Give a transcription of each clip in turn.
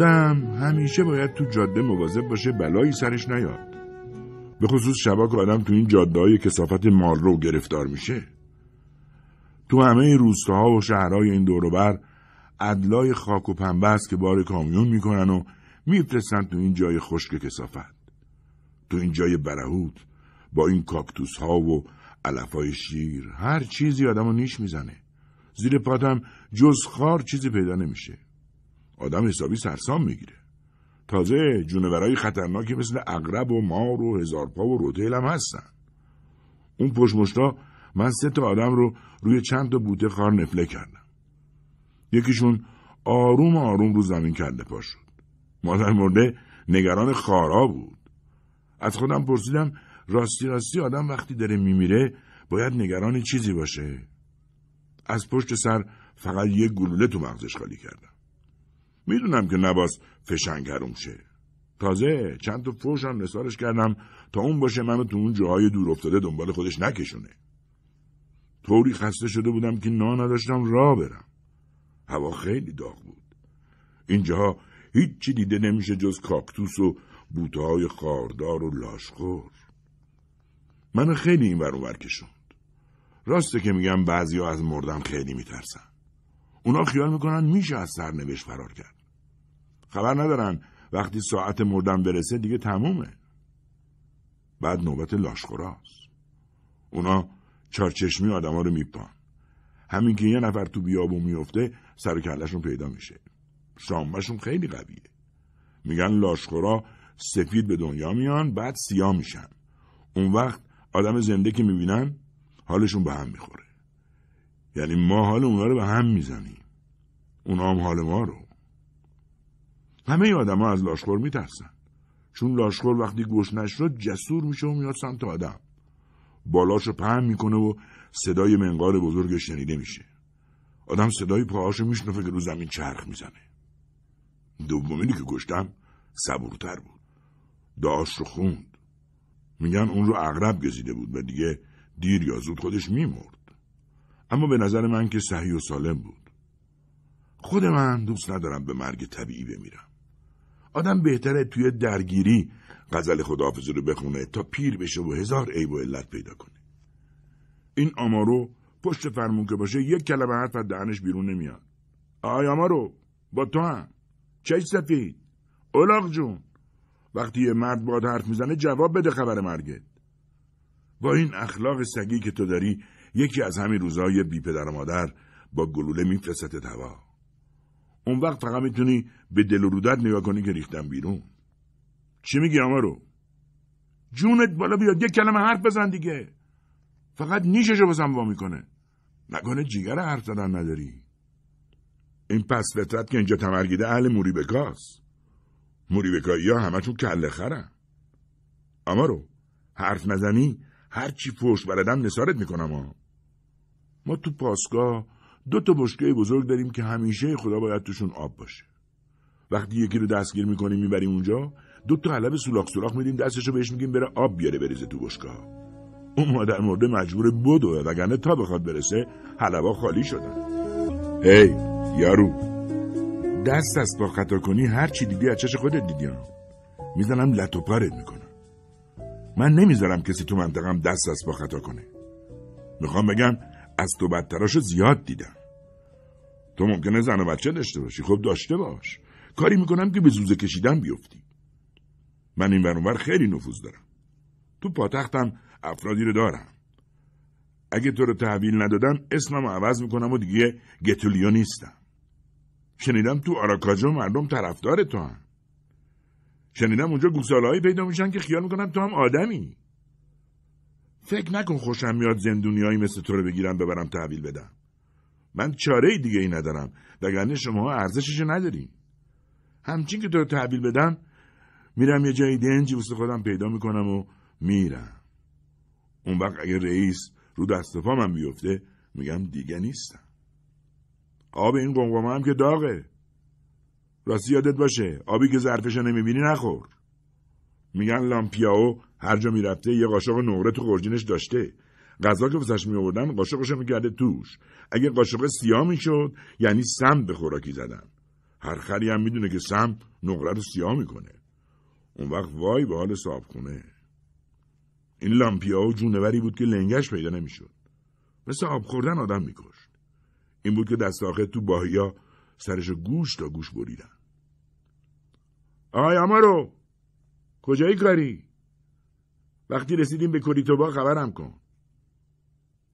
آدم همیشه باید تو جاده مواظب باشه بلایی سرش نیاد به خصوص شبا که آدم تو این جاده های کسافت مال رو گرفتار میشه تو همه روستاها و شهرهای این دوروبر ادلای خاک و پنبه است که بار کامیون میکنن و میفرستن تو این جای خشک کسافت تو این جای برهوت با این کاکتوس ها و علف شیر هر چیزی آدم رو نیش میزنه زیر پاتم جز خار چیزی پیدا نمیشه آدم حسابی سرسام میگیره تازه جونورای خطرناکی مثل اقرب و مار و هزارپا و روتیل هم هستن اون پشمشتا من سه تا آدم رو روی چند تا بوته خار نفله کردم یکیشون آروم آروم رو زمین کرده پا شد مادر مرده نگران خارا بود از خودم پرسیدم راستی راستی آدم وقتی داره میمیره باید نگران چیزی باشه از پشت سر فقط یک گلوله تو مغزش خالی کردم میدونم که نباز هروم شه تازه چند تا فوش هم کردم تا اون باشه منو تو اون جاهای دور افتاده دنبال خودش نکشونه طوری خسته شده بودم که نا نداشتم را برم هوا خیلی داغ بود اینجاها هیچی دیده نمیشه جز کاکتوس و بوتهای خاردار و لاشخور منو خیلی این ور کشوند راسته که میگم بعضی ها از مردم خیلی میترسن اونا خیال میکنن میشه از سرنوشت فرار کرد خبر ندارن وقتی ساعت مردن برسه دیگه تمومه بعد نوبت لاشخوراست اونا چارچشمی ها رو میپان همین که یه نفر تو بیابو میفته سر کلشون پیدا میشه شامبهشون خیلی قویه میگن لاشخورا سفید به دنیا میان بعد سیاه میشن اون وقت آدم زنده که میبینن حالشون به هم میخوره یعنی ما حال اونا رو به هم میزنیم اونا هم حال ما رو همه ها از لاشخور میترسن چون لاشخور وقتی گوش نشد جسور میشه و میاد سمت آدم بالاش رو پهم میکنه و صدای منقار بزرگ شنیده میشه آدم صدای پاهاشو میشنفه که رو زمین چرخ میزنه دومینی که گشتم صبورتر بود داشت رو خوند میگن اون رو اغرب گزیده بود و دیگه دیر یا زود خودش میمرد اما به نظر من که صحیح و سالم بود. خود من دوست ندارم به مرگ طبیعی بمیرم. آدم بهتره توی درگیری غزل خداحافظی رو بخونه تا پیر بشه و هزار عیب و علت پیدا کنه. این آمارو پشت فرمون که باشه یک کلمه حرف از دهنش بیرون نمیاد. آی آمارو با تو هم. چش سفید. اولاغ جون. وقتی یه مرد باد حرف میزنه جواب بده خبر مرگت. با این اخلاق سگی که تو داری یکی از همین روزهای بی پدر و مادر با گلوله میفرسته توا اون وقت فقط میتونی به دل و رودت نگاه کنی که ریختم بیرون چی میگی رو؟ جونت بالا بیاد یک کلمه حرف بزن دیگه فقط نیششو بزن با میکنه نکنه جیگر حرف زدن نداری این پس فطرت که اینجا تمرگیده اهل موری موریبکایی موری بکایی ها چون کله خرن اما حرف نزنی هرچی چی فوش نسارت میکنم ها ما تو پاسگاه دو تا بشکه بزرگ داریم که همیشه خدا باید توشون آب باشه وقتی یکی رو دستگیر میکنیم میبریم اونجا دو تا علب سولاخ سوراخ میدیم دستش رو بهش میگیم بره آب بیاره بریزه تو بشکه اون در مورد مجبور بدوه وگرنه تا بخواد برسه حلبا خالی شدن هی یارو دست از با خطا کنی هر چی دیدی از چش خودت دیدی میزنم لتو پارت میکنم من نمیذارم کسی تو منطقم دست از با خطا کنه میخوام بگم از تو بدتراش زیاد دیدم تو ممکنه زن و بچه داشته باشی خب داشته باش کاری میکنم که به زوزه کشیدن بیفتی من این ورانور خیلی نفوذ دارم تو پاتختم افرادی رو دارم اگه تو رو تحویل ندادم اسمم رو عوض میکنم و دیگه گتولیو نیستم شنیدم تو آراکاجو مردم طرفدار تو هم شنیدم اونجا گوسالهایی پیدا میشن که خیال میکنم تو هم آدمی فکر نکن خوشم میاد زندونیایی مثل تو رو بگیرم ببرم تحویل بدم من چاره دیگه ای ندارم وگرنه شما ارزشش نداریم همچین که تو رو تحویل بدم میرم یه جایی دنجی واسه خودم پیدا میکنم و میرم اون وقت اگه رئیس رو دست من بیفته میگم دیگه نیستم آب این گمگمه هم که داغه راستی یادت باشه آبی که ظرفشو نمیبینی نخور میگن لامپیاو هر جا میرفته یه قاشق نقره تو خورجینش داشته غذا که واسش قاشقش قاشقشو میکرده توش اگه قاشق سیاه میشد یعنی سم به خوراکی زدن هر خری هم میدونه که سم نقره رو سیاه میکنه اون وقت وای به حال صابخونه این لامپیا و جونوری بود که لنگش پیدا نمیشد مثل آب خوردن آدم میکشت این بود که دستاخه تو باهیا سرش گوش تا گوش بریدن آقای امارو کجایی کاری؟ وقتی رسیدیم به کوریتوبا خبرم کن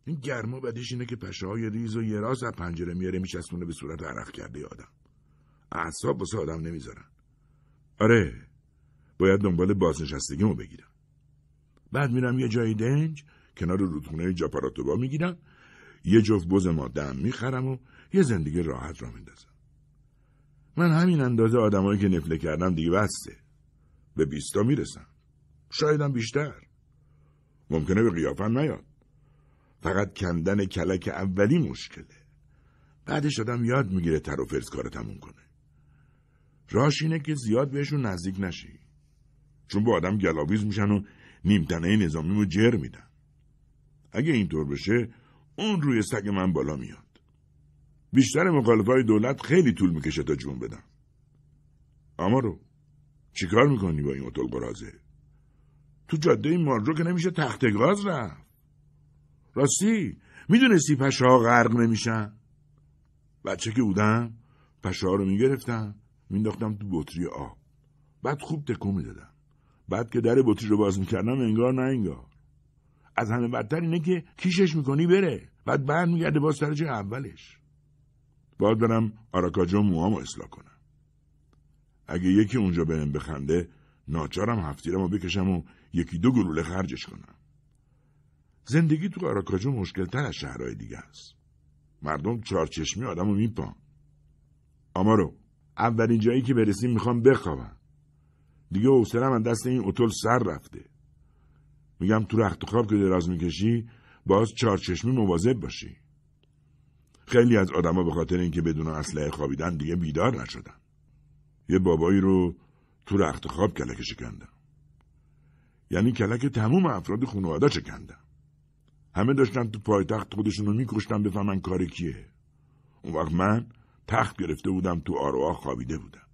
این گرما بدش اینه که پشه های ریز و یه راز از پنجره میاره میچسبونه به صورت عرق کرده آدم اعصاب بسه آدم نمیذارن آره باید دنبال بازنشستگیمو بگیرم بعد میرم یه جای دنج کنار رودخونه جاپاراتوبا میگیرم یه جفت بز ما میخرم و یه زندگی راحت را میندازم من همین اندازه آدمایی که نفله کردم دیگه بسته به بیستا میرسم شایدم بیشتر ممکنه به قیافم نیاد فقط کندن کلک اولی مشکله بعدش آدم یاد میگیره تر و فرز کار تموم کنه راش اینه که زیاد بهشون نزدیک نشی چون با آدم گلاویز میشن و نیمتنه نظامی رو جر میدن اگه اینطور بشه اون روی سگ من بالا میاد بیشتر مخالف های دولت خیلی طول میکشه تا جون بدم. اما رو چیکار میکنی با این اتل قرازه؟ تو جاده مارجو که نمیشه تخت گاز رفت راستی میدونستی پشه ها غرق نمیشن بچه که بودم پشه ها رو میگرفتم مینداختم تو بطری آب بعد خوب تکون میدادم بعد که در بطری رو باز میکردم انگار نه انگار از همه بدتر اینه که کیشش میکنی بره بعد بعد میگرده باز سر جای اولش باید برم آراکاجو موهام رو اصلاح کنم اگه یکی اونجا بهم بخنده ناچارم هفتیرم رو بکشم و یکی دو گلوله خرجش کنم. زندگی تو آراکاجو تر از شهرهای دیگه است. مردم چارچشمی آدم رو میپان. آمارو اولین جایی که برسیم میخوام بخوابم. دیگه اوسرم از دست این اتل سر رفته. میگم تو رخت خواب که دراز میکشی باز چارچشمی مواظب باشی. خیلی از آدما به خاطر اینکه بدون اسلحه خوابیدن دیگه بیدار نشدن. یه بابایی رو تو رخت خواب کلک کندم. یعنی کلک تموم افراد خانواده چکندم همه داشتن تو پایتخت خودشونو میکشتن بفهمن کار کیه اون وقت من تخت گرفته بودم تو آروا خوابیده بودم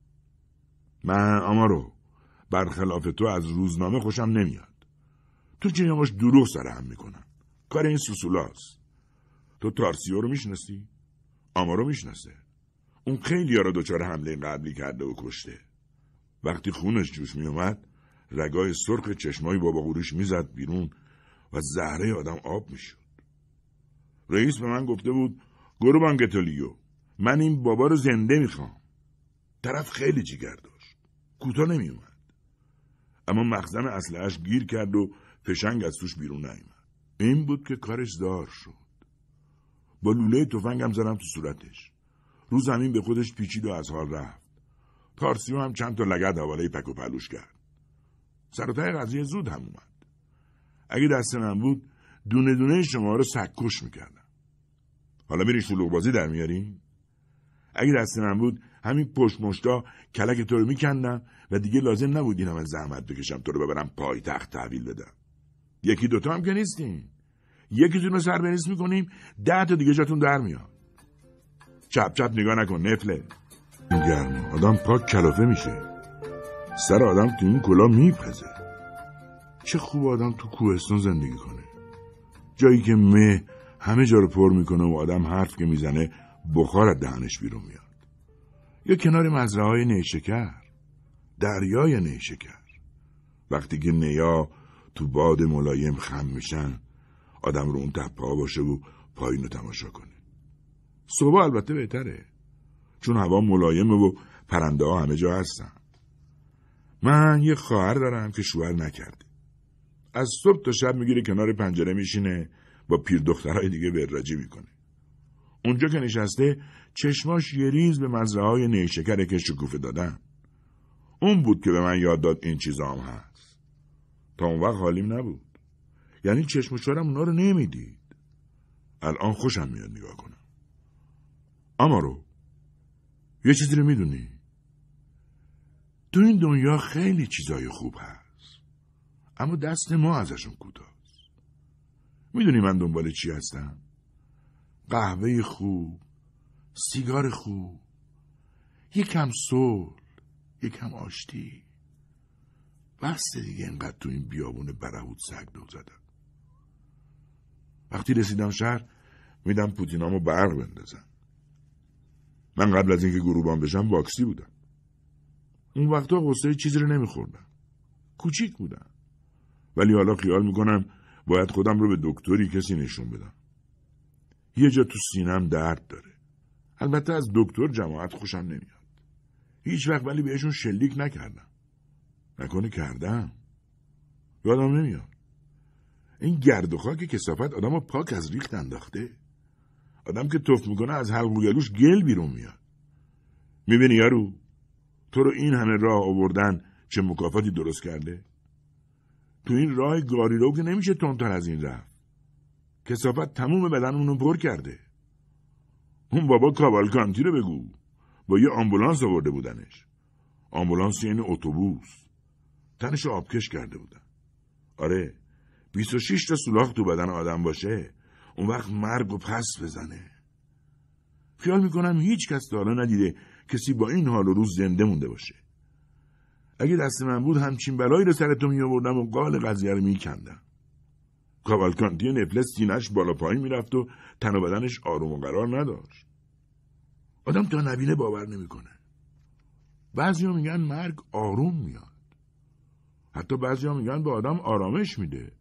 من آمارو برخلاف تو از روزنامه خوشم نمیاد تو جنیاش دروغ هم میکنن کار این سوسولاست تو تارسیو رو میشناسی آمارو میشناسه اون خیلی ها رو دچار حمله قبلی کرده و کشته وقتی خونش جوش میومد رگای سرخ چشمای بابا قروش میزد بیرون و زهره آدم آب میشد رئیس به من گفته بود گروبان گتولیو من این بابا رو زنده میخوام طرف خیلی جیگر داشت نمی اومد اما مخزن اصلهش گیر کرد و فشنگ از توش بیرون نیمد این بود که کارش دار شد با لوله تفنگم زدم تو صورتش روز همین به خودش پیچید و از حال رفت تارسیو هم چند تا لگد حواله پک و پلوش کرد سرتای قضیه زود هم اومد اگه دست من بود دونه دونه شما رو کش میکردم حالا میری شلوغ بازی در میاری؟ اگه دست من بود همین پشت مشتا کلک تو رو میکندم و دیگه لازم نبود این همه زحمت بکشم تو رو ببرم پایتخت تحویل بدم یکی دوتا هم که نیستیم یکی دونه سر بریز میکنیم ده تا دیگه جاتون در میاد چپ چپ نگاه نکن نفله گرم آدم پاک کلافه میشه سر آدم تو این کلا میپزه چه خوب آدم تو کوهستان زندگی کنه جایی که مه همه جا رو پر میکنه و آدم حرف که میزنه بخار از دهنش بیرون میاد یا کنار مزرعه های نیشکر دریای نیشکر وقتی که نیا تو باد ملایم خم میشن آدم رو اون تپه باشه و پایین رو تماشا کنه صبح البته بهتره چون هوا ملایمه و پرنده ها همه جا هستن من یه خواهر دارم که شوهر نکرده از صبح تا شب میگیره کنار پنجره میشینه با پیر دخترهای دیگه وراجی میکنه اونجا که نشسته چشماش یه ریز به مزرعه های نیشکره که شکوفه دادن اون بود که به من یاد داد این چیزا هم هست تا اون وقت حالیم نبود یعنی چشم اونا رو نمیدید الان خوشم میاد نگاه کنم اما رو یه چیزی رو میدونی تو این دنیا خیلی چیزای خوب هست اما دست ما ازشون کوتاست میدونی من دنبال چی هستم قهوه خوب سیگار خوب یکم صلح یکم آشتی بسته دیگه اینقدر تو این بیابون برهود سگ دو زدم وقتی رسیدم شهر میدم پوتینامو برق بندازم من قبل از اینکه گروبان بشم واکسی بودم اون وقتا قصه چیزی رو نمیخوردم کوچیک بودم ولی حالا خیال میکنم باید خودم رو به دکتری کسی نشون بدم یه جا تو سینم درد داره البته از دکتر جماعت خوشم نمیاد هیچ وقت ولی بهشون شلیک نکردم نکنه کردم یادم نمیاد این گرد و خاک کسافت آدم پاک از ریخت انداخته آدم که تف میکنه از حلق و گل بیرون میاد میبینی یارو تو رو این همه راه آوردن چه مکافاتی درست کرده؟ تو این راه گاری رو که نمیشه تونتر از این رفت. کسافت تموم بدن اونو پر کرده. اون بابا کابالکانتی رو بگو. با یه آمبولانس آورده بودنش. آمبولانس یعنی اتوبوس. تنش آبکش کرده بودن. آره 26 تا سوراخ تو بدن آدم باشه اون وقت مرگ و پس بزنه. خیال میکنم هیچ کس داره ندیده کسی با این حال و روز زنده مونده باشه اگه دست من بود همچین بلایی رو سر تو می آوردم و قال قضیه رو کندم کاوالکانتی نفلس سینش بالا پایین میرفت و تن و بدنش آروم و قرار نداشت آدم تا نبینه باور نمیکنه بعضیا میگن مرگ آروم میاد حتی بعضیا میگن به آدم آرامش میده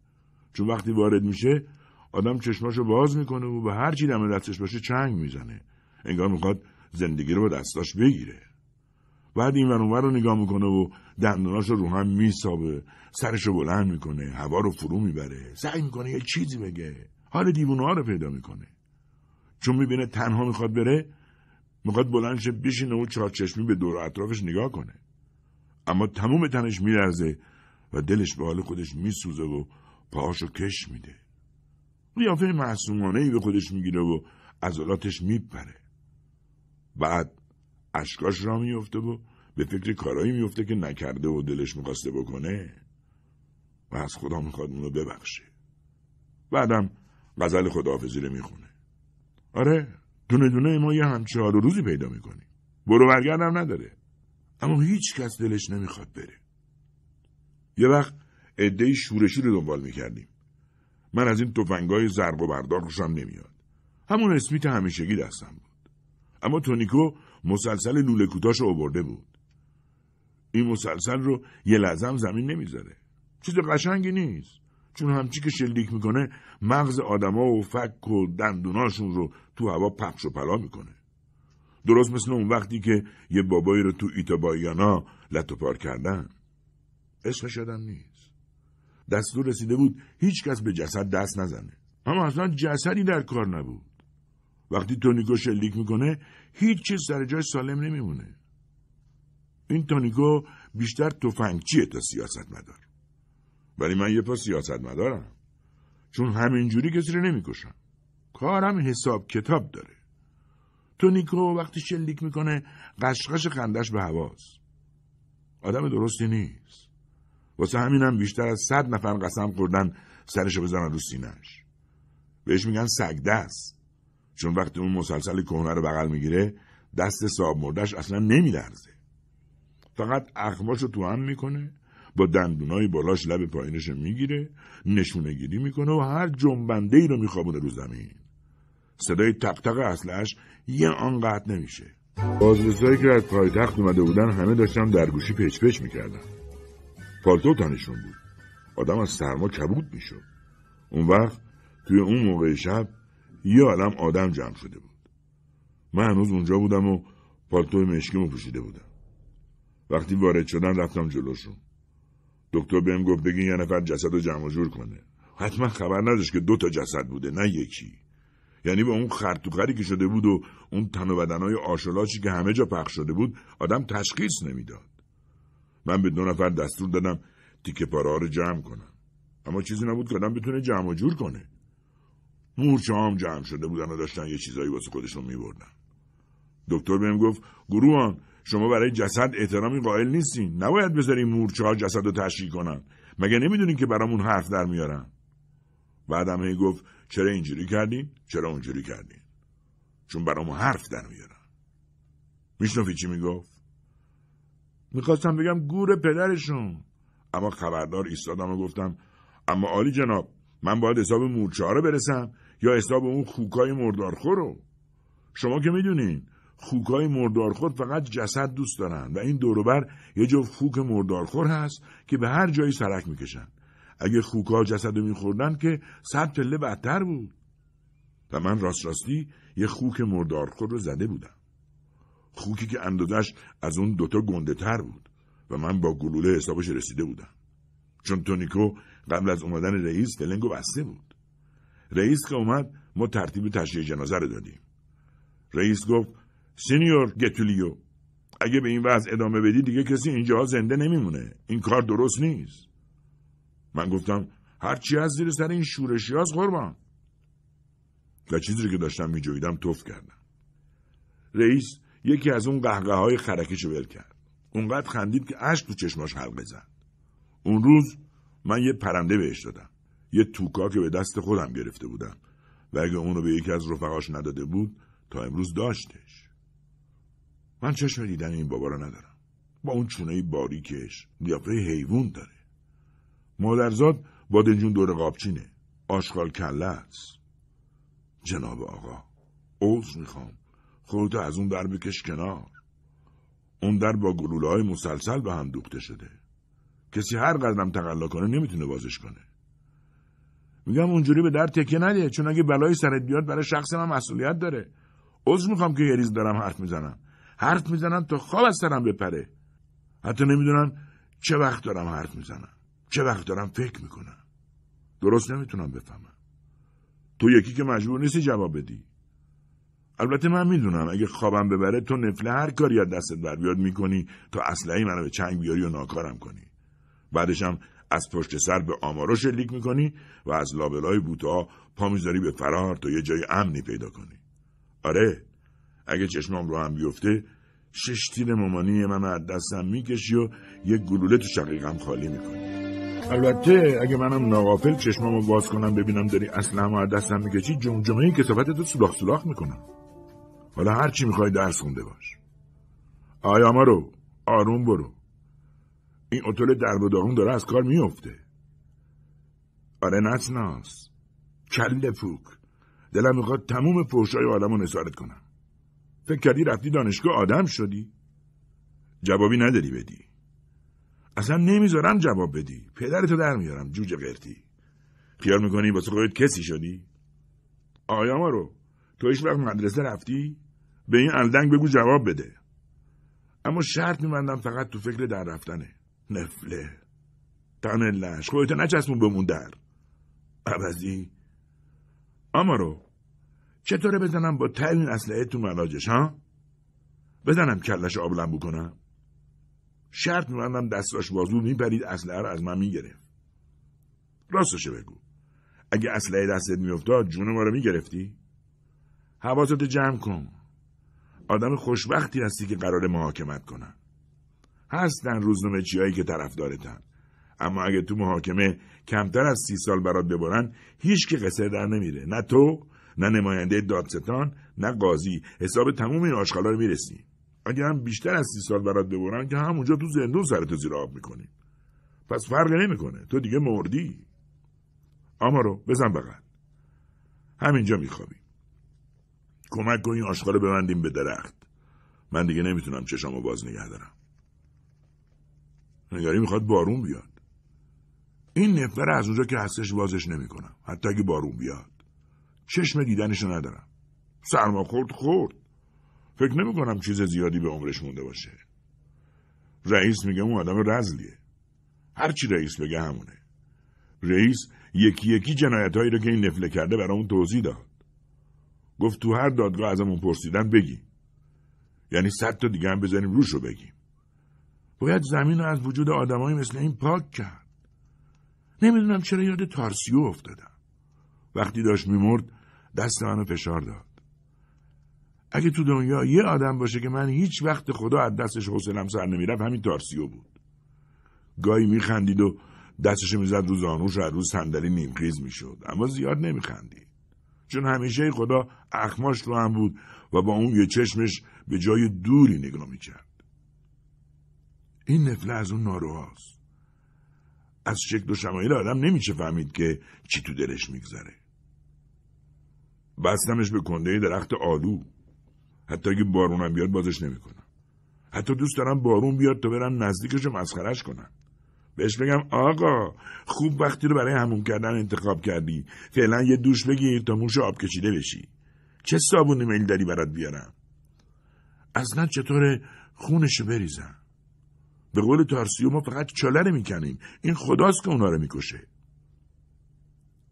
چون وقتی وارد میشه آدم چشماشو باز میکنه و به هر چی دم دستش باشه چنگ میزنه انگار میخواد زندگی رو به دستاش بگیره بعد این ورانور رو نگاه میکنه و دندوناش رو هم میسابه سرش رو بلند میکنه هوا رو فرو میبره سعی میکنه یه چیزی بگه حال دیوونه ها رو پیدا میکنه چون میبینه تنها میخواد بره میخواد بلند شه بشینه و چهارچشمی به دور اطرافش نگاه کنه اما تموم تنش میلرزه و دلش به حال خودش میسوزه و رو کش میده قیافه معصومانه ای به خودش میگیره و عضلاتش میپره بعد اشکاش را میفته و به فکر کارایی میفته که نکرده و دلش میخواسته بکنه و از خدا میخواد اونو ببخشه بعدم غزل خداحافظی رو میخونه آره دونه دونه ما یه همچهار و روزی پیدا میکنیم برو برگردم نداره اما هیچ کس دلش نمیخواد بره یه وقت عده شورشی رو دنبال میکردیم من از این تفنگای زرق و بردار خوشم نمیاد همون اسمیت همیشگی دستم بود اما تونیکو مسلسل لوله کوتاش رو بود این مسلسل رو یه لحظه زمین نمیذاره چیز قشنگی نیست چون همچی که شلیک میکنه مغز آدما و فک و دندوناشون رو تو هوا پخش و پلا میکنه درست مثل اون وقتی که یه بابایی رو تو ایتابایانا لتو کردن اسمش یادم نیست دستور رسیده بود هیچکس به جسد دست نزنه اما اصلا جسدی در کار نبود وقتی تونیکو شلیک میکنه هیچ چیز سر جای سالم نمیمونه این تونیکو بیشتر تفنگچیه تا سیاست مدار ولی من یه پا سیاست مدارم چون همینجوری کسی رو نمیکشم کارم حساب کتاب داره تونیکو وقتی شلیک میکنه قشقش خندش به هواست آدم درستی نیست واسه همینم بیشتر از صد نفر قسم خوردن سرشو بزنن رو سینهش بهش میگن سگدست چون وقتی اون مسلسل کهنه رو بغل میگیره دست صاحب مردش اصلا نمیلرزه فقط اخماشو تو هم میکنه با دندونای بالاش لب پایینش میگیره نشونه گیری میکنه و هر جنبنده ای رو میخوابونه رو زمین صدای تقتق اصلش یه آن قطع نمیشه بازرسایی که از پایتخت اومده بودن همه داشتم در گوشی پچ پچ میکردن پالتو تنشون بود آدم از سرما کبود میشد اون وقت توی اون موقع شب یه عالم آدم جمع شده بود من هنوز اونجا بودم و پالتو مشکیمو پوشیده بودم وقتی وارد شدن رفتم جلوشون دکتر بهم گفت بگین یه نفر جسد رو جمع جور کنه حتما خبر نداشت که دو تا جسد بوده نه یکی یعنی به اون خرطوخری که شده بود و اون تن و بدنهای آشلاچی که همه جا پخش شده بود آدم تشخیص نمیداد من به دو نفر دستور دادم تیکه پاره رو جمع کنم اما چیزی نبود که آدم بتونه جمع جور کنه مورچه هم جمع شده بودن و داشتن یه چیزایی واسه خودشون میبردن دکتر بهم گفت گروهان شما برای جسد احترامی قائل نیستین نباید بذارین مورچه ها جسد رو تشریح کنن مگه نمیدونین که برامون حرف در میارن بعدم هی گفت چرا اینجوری کردین چرا اونجوری کردین چون برامون حرف در میارن میشنفی چی میگفت میخواستم بگم گور پدرشون اما خبردار ایستادم و گفتم اما عالی جناب من باید حساب مورچه رو برسم یا حساب اون خوکای مردارخور رو شما که میدونین خوکای مردارخور فقط جسد دوست دارن و این دوروبر یه جو خوک مردارخور هست که به هر جایی سرک میکشن اگه خوکا جسد رو میخوردن که صد پله بدتر بود و من راست راستی یه خوک مردارخور رو زده بودم خوکی که اندازش از اون دوتا گنده تر بود و من با گلوله حسابش رسیده بودم چون تونیکو قبل از اومدن رئیس دلنگو بسته بود رئیس که اومد ما ترتیب تشییع جنازه رو دادیم رئیس گفت سینیور گتولیو اگه به این وضع ادامه بدی دیگه کسی اینجا زنده نمیمونه این کار درست نیست من گفتم هر چی از زیر سر این شورشی هاست قربان و چیزی که داشتم میجویدم توف کردم رئیس یکی از اون قهقه های خرکش ول کرد اونقدر خندید که اشک تو چشماش حلقه زد اون روز من یه پرنده بهش دادم یه توکا که به دست خودم گرفته بودم و اگه اونو به یکی از رفقاش نداده بود تا امروز داشتش من چشم دیدن این بابا رو ندارم با اون چونه باریکش قیافه حیوان داره مادرزاد دنجون دور قابچینه آشغال کله است جناب آقا عوض میخوام خودتو از اون در بکش کنار اون در با گلوله های مسلسل به هم دوخته شده کسی هر قدرم تقلا کنه نمیتونه بازش کنه میگم اونجوری به در تکیه نده چون اگه بلایی سرت بیاد برای شخص من مسئولیت داره عذر میخوام که یه دارم حرف میزنم حرف میزنم تا خواب از سرم بپره حتی نمیدونم چه وقت دارم حرف میزنم چه وقت دارم فکر میکنم درست نمیتونم بفهمم تو یکی که مجبور نیستی جواب بدی البته من میدونم اگه خوابم ببره تو نفله هر کاری از دستت بر بیاد میکنی تا اصلایی منو به چنگ بیاری و ناکارم کنی بعدش هم از پشت سر به آمارا شلیک میکنی و از لابلای بوتا پا میذاری به فرار تا یه جای امنی پیدا کنی آره اگه چشمام رو هم بیفته شش تیر ممانی من از دستم میکشی و یک گلوله تو شقیقم خالی میکنی البته اگه منم ناقافل چشمامو باز کنم ببینم داری اصلا از دستم میکشی جمجمه این کسافت تو سلاخ سلاخ میکنم حالا هر چی میخوای درس خونده باش آیا ما رو آروم برو این اتول درب داغون داره از کار میفته آره ناس کل فوک دلم میخواد تموم فرشای آدم رو نسارت کنم فکر کردی رفتی دانشگاه آدم شدی جوابی نداری بدی اصلا نمیذارم جواب بدی پدرتو در میارم جوجه قرتی خیال میکنی واسه خودت کسی شدی آیا ما رو تو ایش وقت مدرسه رفتی به این الدنگ بگو جواب بده اما شرط میبندم فقط تو فکر در رفتنه نفله تنلش خودت نچسبون بمون در عوضی اما چطوره بزنم با ترین اسلحه تو ملاجش ها؟ بزنم کلش آبلم بکنم شرط میبندم دستاش بازو میپرید اسلحه رو از من میگرفت راستشو بگو اگه اسلحه دستت میافتاد جون ما رو میگرفتی حواستو جمع کن آدم خوشبختی هستی که قرار محاکمت کنن هستن روزنامه چیایی که طرف دارتن اما اگه تو محاکمه کمتر از سی سال برات ببرن هیچ که قصر در نمیره نه تو نه نماینده دادستان نه قاضی حساب تموم این آشغالا رو میرسی اگر هم بیشتر از سی سال برات ببرن که همونجا تو زندون سرتو زیر آب میکنی پس فرق نمیکنه تو دیگه مردی اما رو بزن بغل همینجا میخوابی کمک کن این آشغال ببندیم به درخت من دیگه نمیتونم چشامو باز نگه دارم نگاری میخواد بارون بیاد این نفر از اونجا که هستش بازش نمیکنم حتی اگه بارون بیاد چشم دیدنشو ندارم سرما خورد خورد فکر نمیکنم چیز زیادی به عمرش مونده باشه رئیس میگه اون آدم رزلیه هرچی رئیس بگه همونه رئیس یکی یکی جنایتهایی رو که این نفله کرده برامون توضیح داد گفت تو هر دادگاه ازمون پرسیدن بگی. یعنی صد تا دیگه هم بزنیم روش رو بگیم باید زمین رو از وجود آدمایی مثل این پاک کرد نمیدونم چرا یاد تارسیو افتادم وقتی داشت میمرد دست منو فشار داد اگه تو دنیا یه آدم باشه که من هیچ وقت خدا از دستش حوصلم سر نمیرفت همین تارسیو بود گاهی میخندید و دستش میزد رو زانوش و روز صندلی نیمخیز میشد اما زیاد نمیخندید چون همیشه خدا اخماش رو هم بود و با اون یه چشمش به جای دوری نگاه میکرد این نفله از اون ناروهاست از شکل و شمایل آدم نمیشه فهمید که چی تو دلش میگذره بستمش به کنده درخت آلو حتی اگه بارونم بیاد بازش نمیکنم حتی دوست دارم بارون بیاد تا برم نزدیکش رو مسخرش کنم بهش بگم آقا خوب وقتی رو برای همون کردن انتخاب کردی فعلا یه دوش بگیر تا موش آب کشیده بشی چه صابونی میل داری برات بیارم اصلا چطور خونشو بریزم به قول تارسیو ما فقط چاله میکنیم این خداست که اونا رو میکشه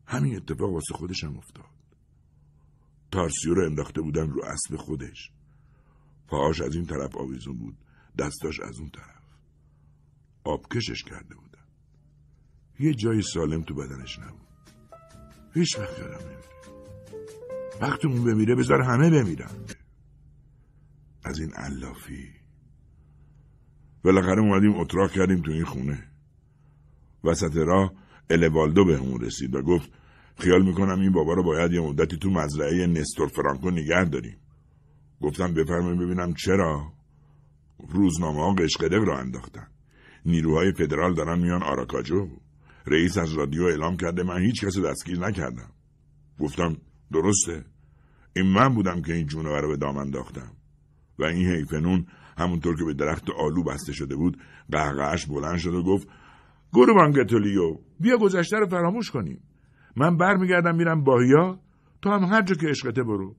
همین اتفاق واسه خودش هم افتاد تارسیو رو انداخته بودن رو اسب خودش پاهاش از این طرف آویزون بود دستاش از اون طرف آبکشش کرده بودن یه جای سالم تو بدنش نبود هیچ وقت یادم وقتی اون بمیره بذار همه بمیرن از این علافی بالاخره اومدیم اتراق کردیم تو این خونه وسط راه الوالدو بهمون رسید و گفت خیال میکنم این بابا رو باید یه مدتی تو مزرعه نستور فرانکو نگه داریم گفتم بفرمایید ببینم چرا روزنامه ها قشقدق را انداختن نیروهای فدرال دارن میان آراکاجو رئیس از رادیو اعلام کرده من هیچ کس دستگیر نکردم گفتم درسته این من بودم که این جونور رو به دام انداختم و این حیفنون همونطور که به درخت آلو بسته شده بود قهقهاش بلند شد و گفت گروبان گتولیو بیا گذشته رو فراموش کنیم من برمیگردم میرم باهیا تو هم هر جا که عشقته برو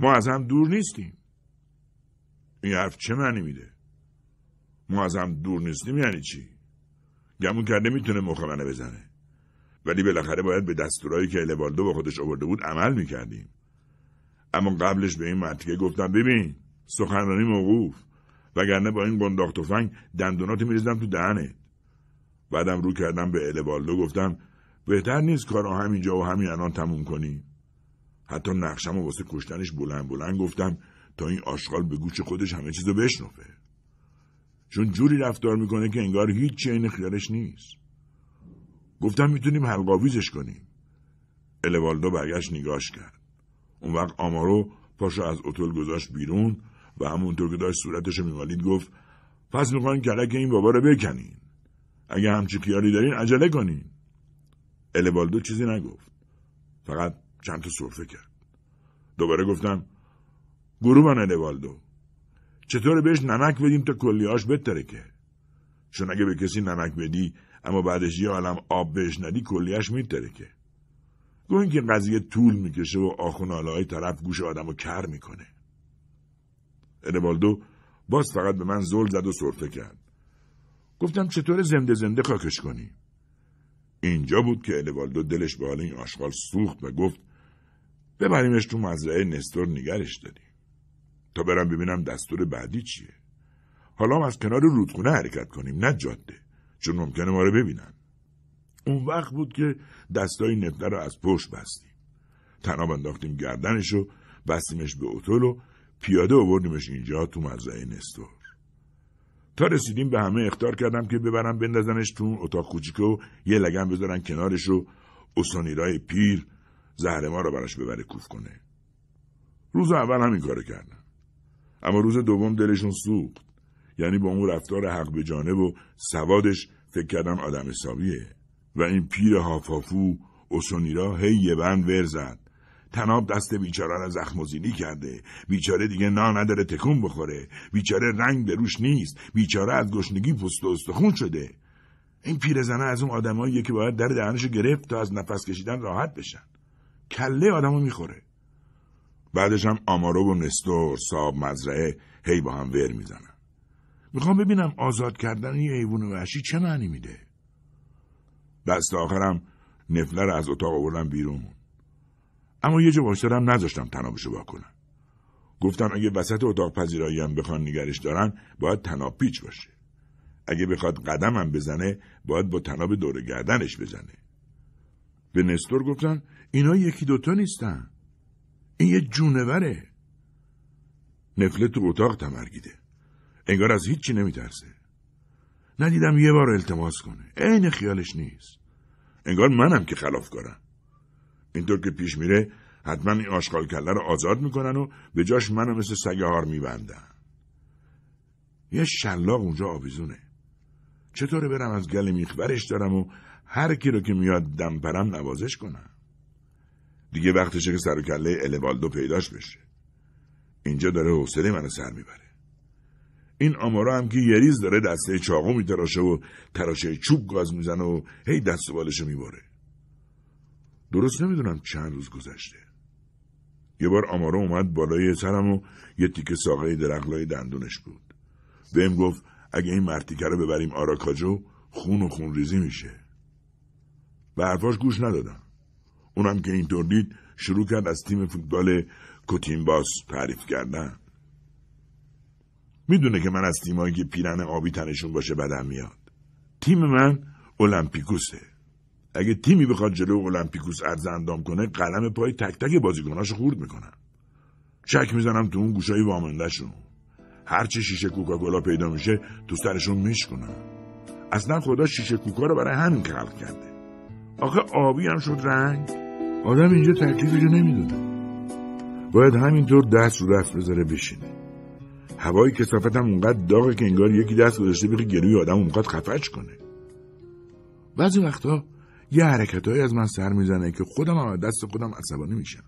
ما از هم دور نیستیم این حرف چه معنی میده ما از هم دور نیستیم یعنی چی گمون کرده میتونه مخ منه بزنه ولی بالاخره باید به دستورایی که الوالدو با خودش آورده بود عمل میکردیم اما قبلش به این مرتکه گفتم ببین سخنرانی موقوف وگرنه با این قنداق تفنگ دندونات میریزدم تو دهنت بعدم رو کردم به الوالدو گفتم بهتر نیست کارا همینجا و همین الان تموم کنی حتی نقشم و واسه کشتنش بلند بلند گفتم تا این آشغال به گوش خودش همه چیزو بشنفه چون جوری رفتار میکنه که انگار هیچ چی این خیالش نیست گفتم میتونیم حلقاویزش کنیم الوالدو برگشت نگاش کرد اون وقت آمارو پاشو از اتول گذاشت بیرون و همونطور که داشت صورتشو میمالید گفت پس میخواین کلک این بابا رو بکنین اگه همچی خیالی دارین عجله کنین الوالدو چیزی نگفت فقط چند تا سرفه کرد دوباره گفتم گروه من الوالدو چطور بهش نمک بدیم تا کلیهاش بترکه چون اگه به کسی نمک بدی اما بعدش یه عالم آب بهش ندی کلیهش میترکه گویا که قضیه طول میکشه و آخونالهای طرف گوش آدم رو کر میکنه الوالدو باز فقط به من زل زد و سرفه کرد. گفتم چطور زنده زنده خاکش کنی؟ اینجا بود که الوالدو دلش به حال این آشغال سوخت و گفت ببریمش تو مزرعه نستور نگرش داریم تا برم ببینم دستور بعدی چیه حالا از کنار رودخونه حرکت کنیم نه جاده چون ممکنه ما رو ببینن اون وقت بود که دستای نفته رو از پشت بستیم تناب انداختیم گردنش و بستیمش به اتل و پیاده آوردیمش اینجا تو مزرعه نستور تا رسیدیم به همه اختار کردم که ببرم بندازنش تو اتاق کوچیکه و یه لگن بذارن کنارش و اسانیرای پیر زهر ما رو براش ببره کوف کنه روز اول همین کارو کردم اما روز دوم دلشون سوخت یعنی با اون رفتار حق به جانب و سوادش فکر کردم آدم حسابیه و این پیر هافافو اسونیرا هی یه بند ور زد تناب دست بیچاره را زخموزینی کرده بیچاره دیگه نا نداره تکون بخوره بیچاره رنگ به روش نیست بیچاره از گشنگی پوست و استخون شده این پیرزنه از اون آدماییه که باید در دهنشو گرفت تا از نفس کشیدن راحت بشن کله آدمو میخوره بعدش هم آمارو و نستور صاب مزرعه هی با هم ور میزنن میخوام ببینم آزاد کردن یه حیوان وحشی چه معنی میده دست آخرم نفله از اتاق آوردم بیرون اما یه جا سرم نذاشتم تنابشو کنم. گفتن اگه وسط اتاق پذیرایی هم بخوان نگرش دارن باید تناب پیچ باشه اگه بخواد قدمم بزنه باید با تناب دور گردنش بزنه به نستور گفتن اینا یکی دوتا نیستن این یه جونوره نفله تو اتاق تمرگیده انگار از هیچی نمیترسه ندیدم یه بار التماس کنه عین خیالش نیست انگار منم که خلاف کارم اینطور که پیش میره حتما این آشغال کله رو آزاد میکنن و به جاش منو مثل هار میبندن یه شلاق اونجا آویزونه چطوره برم از گل میخبرش دارم و هر کی رو که میاد دمپرم نوازش کنم دیگه وقتشه که سر و کله الوالدو پیداش بشه اینجا داره حوصله منو سر میبره این آمارا هم که یریز داره دسته چاقو میتراشه و تراشه چوب گاز میزنه و هی دست و بالشو میباره. درست نمیدونم چند روز گذشته یه بار آمارو اومد بالای سرم و یه تیکه ساقه درقلای دندونش بود بهم گفت اگه این مرتیکه رو ببریم آراکاجو خون و خون ریزی میشه و حرفاش گوش ندادم اونم که اینطور دید شروع کرد از تیم فوتبال کوتینباس تعریف کردن میدونه که من از تیمایی که پیرن آبی تنشون باشه بدم میاد تیم من المپیکوسه اگه تیمی بخواد جلو المپیکوس ارزندام کنه قلم پای تک تک بازیکناشو خورد میکنن چک میزنم تو اون گوشای هر هرچی شیشه کوکاکولا پیدا میشه تو سرشون میشکنن اصلا خدا شیشه کوکا رو برای همین خلق کرده آخه آبی هم شد رنگ آدم اینجا تکلیفشو نمیدونه باید همینطور دست رو دست بذاره بشینه هوای کسافت هم اونقدر داغه که انگار یکی دست گذاشته بیخی گلوی آدم اونقدر خفش کنه بعضی وقتها یه حرکتهایی از من سر میزنه که خودم هم دست خودم عصبانی میشم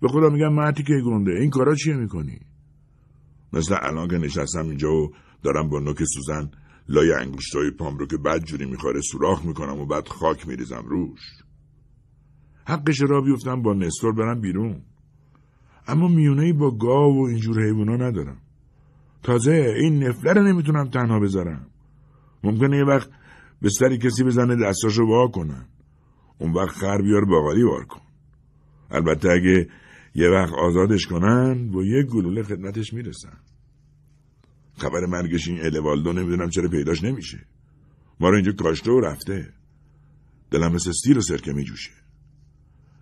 به خودم میگم مرتی که گنده این کارا چیه میکنی مثل الان که نشستم اینجا و دارم با نوک سوزن لای انگشتای پام رو که بد جوری میخوره سوراخ میکنم و بعد خاک میریزم روش حقش را بیفتم با نستور برم بیرون اما میونه با گاو و اینجور حیوانا ندارم تازه این نفله رو نمیتونم تنها بذارم ممکنه یه وقت به کسی بزنه دستاشو وا کنن اون وقت خر بیار باقالی وار کن البته اگه یه وقت آزادش کنن با یه گلوله خدمتش میرسن خبر مرگش این الوالدو نمیدونم چرا پیداش نمیشه ما رو اینجا کاشته و رفته دلم مثل سیر و سرکه میجوشه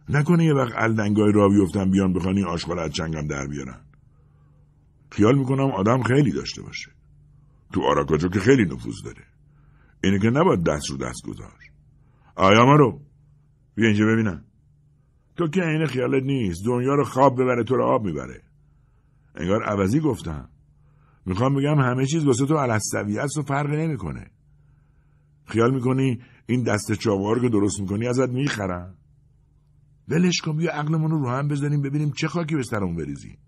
نکنه یه وقت الدنگای را بیفتن بیان بخوان این آشغال از چنگم در بیارن خیال میکنم آدم خیلی داشته باشه تو آراکاجو که خیلی نفوذ داره اینه که نباید دست رو دست گذار آیا ما رو بیا اینجا ببینم تو که عین خیالت نیست دنیا رو خواب ببره تو رو آب میبره انگار عوضی گفتم میخوام بگم همه چیز واسه تو علستوی است و فرق نمیکنه خیال میکنی این دست چاوار که درست میکنی ازت میخرم؟ ولش کن بیا عقلمون رو رو هم بزنیم ببینیم چه خاکی به سرمون بریزی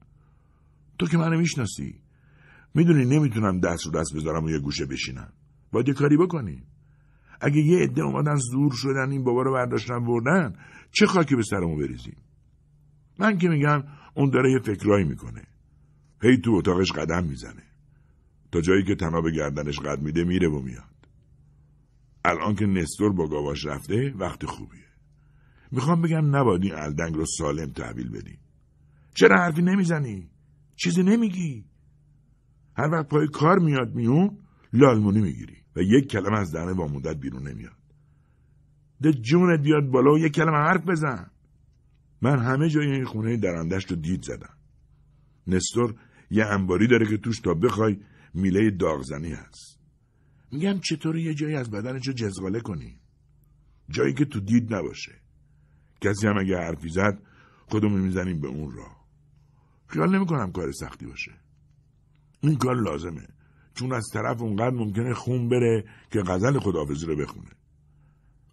تو که منو میشناسی میدونی نمیتونم دست رو دست بذارم و یه گوشه بشینم باید یه کاری بکنیم اگه یه عده اومدن زور شدن این بابا رو برداشتن بردن چه خاکی به سرمون بریزیم من که میگم اون داره یه فکرایی میکنه هی تو اتاقش قدم میزنه تا جایی که تناب گردنش قد میده میره و میاد الان که نستور با گاواش رفته وقت خوبیه میخوام بگم نباید این الدنگ رو سالم تحویل بدی چرا حرفی نمیزنی چیزی نمیگی هر وقت پای کار میاد میون لالمونی میگیری و یک کلمه از دهنه وامودت بیرون نمیاد ده جونت بیاد بالا و یک کلمه حرف بزن من همه جای این خونه درندشت رو دید زدم نستور یه انباری داره که توش تا بخوای میله داغزنی هست میگم چطوری یه جایی از بدنش رو جزغاله کنی جایی که تو دید نباشه کسی هم اگه حرفی زد خودمون میزنیم به اون راه خیال نمیکنم کار سختی باشه این کار لازمه چون از طرف اونقدر ممکنه خون بره که غزل خداحافظی رو بخونه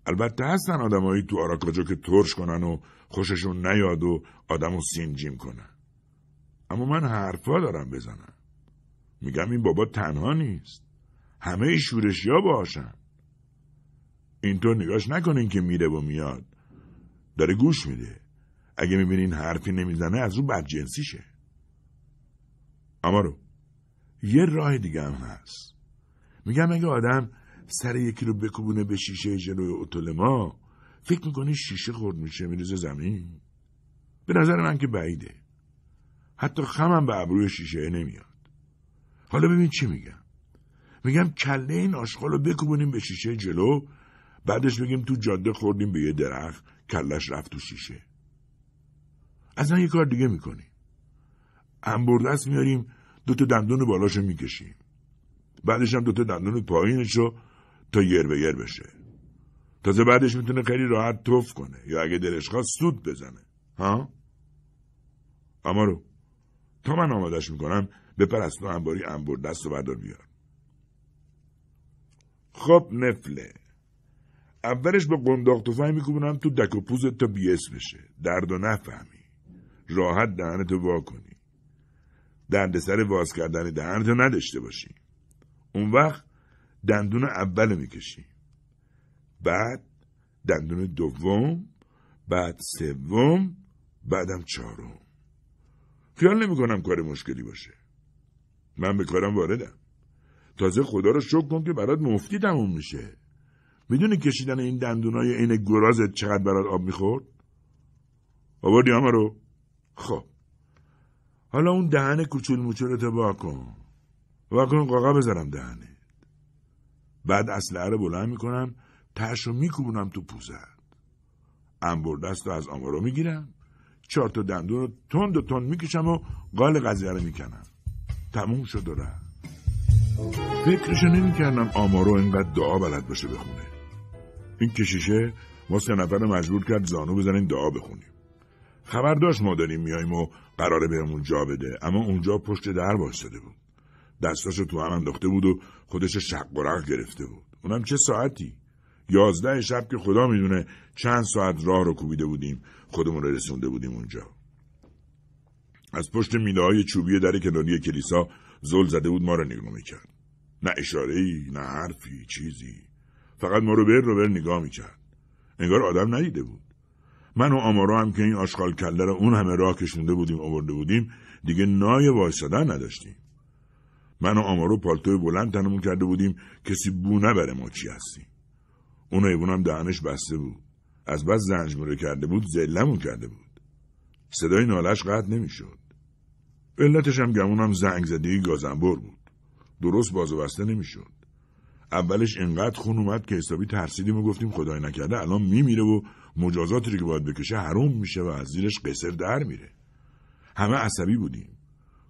البته هستن آدمایی تو آراکاجا که ترش کنن و خوششون نیاد و آدم و سینجیم کنن اما من حرفا دارم بزنم میگم این بابا تنها نیست همه شورشیا باشن اینطور نگاش نکنین که میره و میاد داره گوش میده اگه میبینین حرفی نمیزنه از رو بدجنسیشه اما رو یه راه دیگه هم هست میگم اگه آدم سر یکی رو بکوبونه به شیشه جلوی اتول فکر میکنی شیشه خورد میشه میریزه زمین به نظر من که بعیده حتی خمم به ابروی شیشه نمیاد حالا ببین چی میگم میگم کله این آشغال رو بکوبونیم به شیشه جلو بعدش بگیم تو جاده خوردیم به یه درخت کلش رفت تو شیشه از یه کار دیگه میکنیم انبردست میاریم دو تا دندون بالاشو میکشیم بعدش هم دو تا دندون پایینشو تا یر به یر بشه تازه بعدش میتونه خیلی راحت توف کنه یا اگه دلش خواست سود بزنه ها اما رو تا من آمادش میکنم به از تو انباری انبر دست و بردار بیار خب نفله اولش با قنداق فهمی میکوبونم تو دک و پوزت تا بیس بشه درد و نفهمی راحت دهنتو وا کنی سر واز کردن دهن رو نداشته باشی اون وقت دندون اول میکشی بعد دندون دوم بعد سوم بعدم چهارم خیال نمی کنم کار مشکلی باشه من به کارم واردم تازه خدا رو شکر کن که برات مفتی تموم میشه میدونی کشیدن این دندونای این گرازت چقدر برات آب میخورد آوردی همه رو خب حالا اون دهن کوچول موچول تباه کن و قاقا بذارم دهنه بعد اسلحه رو بلند میکنم تش رو میکوبونم تو پوزت انبور دست رو از آمارو میگیرم چهار تا دندون رو تند و تند میکشم و قال قضیه رو میکنم تموم شد و رفت فکرشو نمیکردم آمارو اینقدر دعا بلد باشه بخونه این کشیشه ما سه نفر مجبور کرد زانو بزنیم دعا بخونیم خبر داشت ما داریم میاییم و قراره بهمون جا بده اما اونجا پشت در وایساده بود دستاشو تو هم انداخته بود و خودش شق و گرفته بود اونم چه ساعتی یازده شب که خدا میدونه چند ساعت راه رو کوبیده بودیم خودمون رو رسونده بودیم اونجا از پشت میده های چوبی در کناری کلیسا زل زده بود ما رو نگاه میکرد نه اشاره ای نه حرفی چیزی فقط ما رو بر رو بر نگاه میکرد انگار آدم ندیده بود من و آمارو هم که این آشغال کله را اون همه راه کشونده بودیم آورده بودیم دیگه نای وایسادن نداشتیم من و آمارو پالتوی بلند تنمون کرده بودیم کسی بو نبره ما چی هستیم اون هم دهنش بسته بود از بس زنجموره کرده بود زلمون کرده بود صدای نالش قطع نمیشد علتش هم گمونم زنگ زدی گازنبر بود درست باز و بسته نمیشد اولش انقدر خون اومد که حسابی ترسیدیم و گفتیم خدای نکرده الان میمیره و مجازاتی که باید بکشه حروم میشه و از زیرش قصر در میره همه عصبی بودیم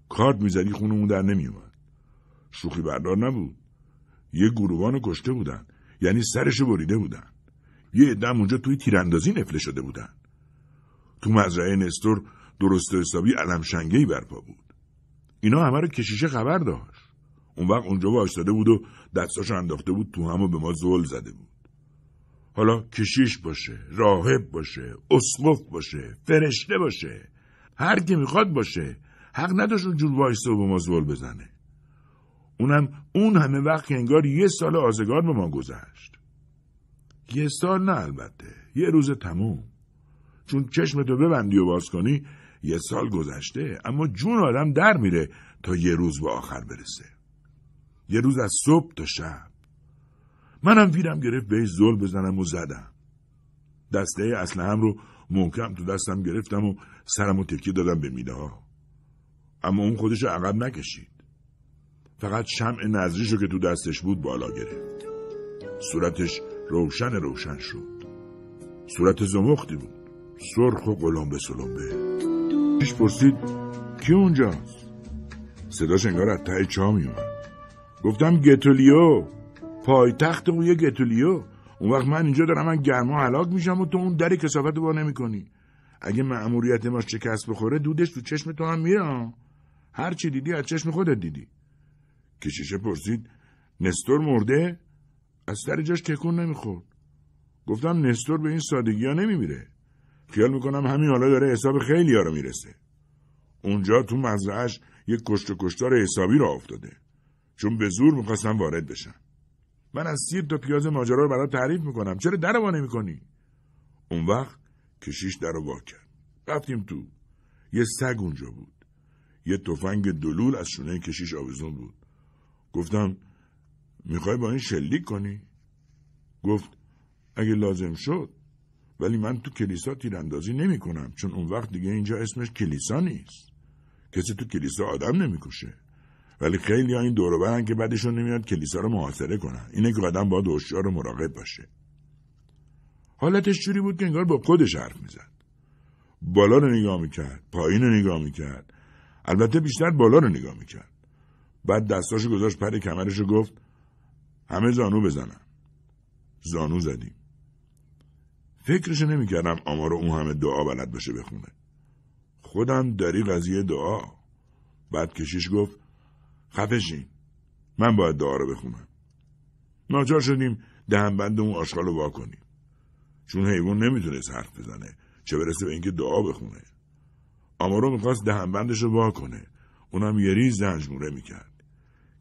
کارت میزدی خونمون در نمیومد شوخی بردار نبود یه گروبان کشته بودن یعنی سرش بریده بودن یه عدم اونجا توی تیراندازی نفله شده بودن تو مزرعه نستور درست و حسابی علم شنگهی برپا بود اینا همه رو کشیشه خبر داشت اون وقت اونجا واشتاده بود و دستاشو انداخته بود تو هم به ما زل زده بود حالا کشیش باشه راهب باشه اسقف باشه فرشته باشه هر کی میخواد باشه حق نداشت اونجور وایسته و به ما زول بزنه اونم اون همه وقت که انگار یه سال آزگار به ما گذشت یه سال نه البته یه روز تموم چون چشم تو ببندی و باز کنی یه سال گذشته اما جون آدم در میره تا یه روز به آخر برسه یه روز از صبح تا شب منم ویرم گرفت بهش زل بزنم و زدم دسته اصل هم رو محکم تو دستم گرفتم و سرم و تکیه دادم به میده ها. اما اون خودش عقب نکشید فقط شمع نظریش رو که تو دستش بود بالا گرفت صورتش روشن روشن شد صورت زمختی بود سرخ و قلمبه سلمبه پیش پرسید کی اونجاست صداش انگار از ته چا میومد گفتم گتولیو پایتخت اون یه گتولیو اون وقت من اینجا دارم من گرما علاق میشم و تو اون در کسافت رو نمی کنی اگه مأموریت ما شکست بخوره دودش تو چشم تو هم میره هر چی دیدی از چشم خودت دیدی کشیشه پرسید نستور مرده از سر جاش تکون نمیخورد گفتم نستور به این سادگی ها نمیمیره خیال میکنم همین حالا داره حساب خیلی ها رو میرسه اونجا تو مزرعش یک کشت و کشتار حسابی را افتاده چون به زور میخواستم وارد بشن من از سیر تا پیاز ماجرا رو برات تعریف میکنم چرا در وا نمیکنی اون وقت کشیش در رو وا کرد رفتیم تو یه سگ اونجا بود یه تفنگ دلول از شونه کشیش آویزون بود گفتم میخوای با این شلیک کنی گفت اگه لازم شد ولی من تو کلیسا تیراندازی نمیکنم چون اون وقت دیگه اینجا اسمش کلیسا نیست کسی تو کلیسا آدم نمیکشه ولی خیلی ها این برن که بعدشون نمیاد کلیسا رو محاصره کنن اینه که آدم با هوشیار رو مراقب باشه حالتش جوری بود که انگار با خودش حرف میزد بالا رو نگاه میکرد پایین رو نگاه میکرد البته بیشتر بالا رو نگاه میکرد بعد دستاشو گذاشت پر کمرش گفت همه زانو بزنن زانو زدیم فکرش نمیکردم آمار اون همه دعا بلد بشه بخونه خودم داری قضیه دعا بعد کشیش گفت خفشین من باید دعا رو بخونم ناچار شدیم دهنبند اون آشغال رو وا کنیم چون حیوان نمیتونست حرف بزنه چه برسه به اینکه دعا بخونه آمارو میخواست دهنبندش رو وا کنه اونم یه ریز زنجموره میکرد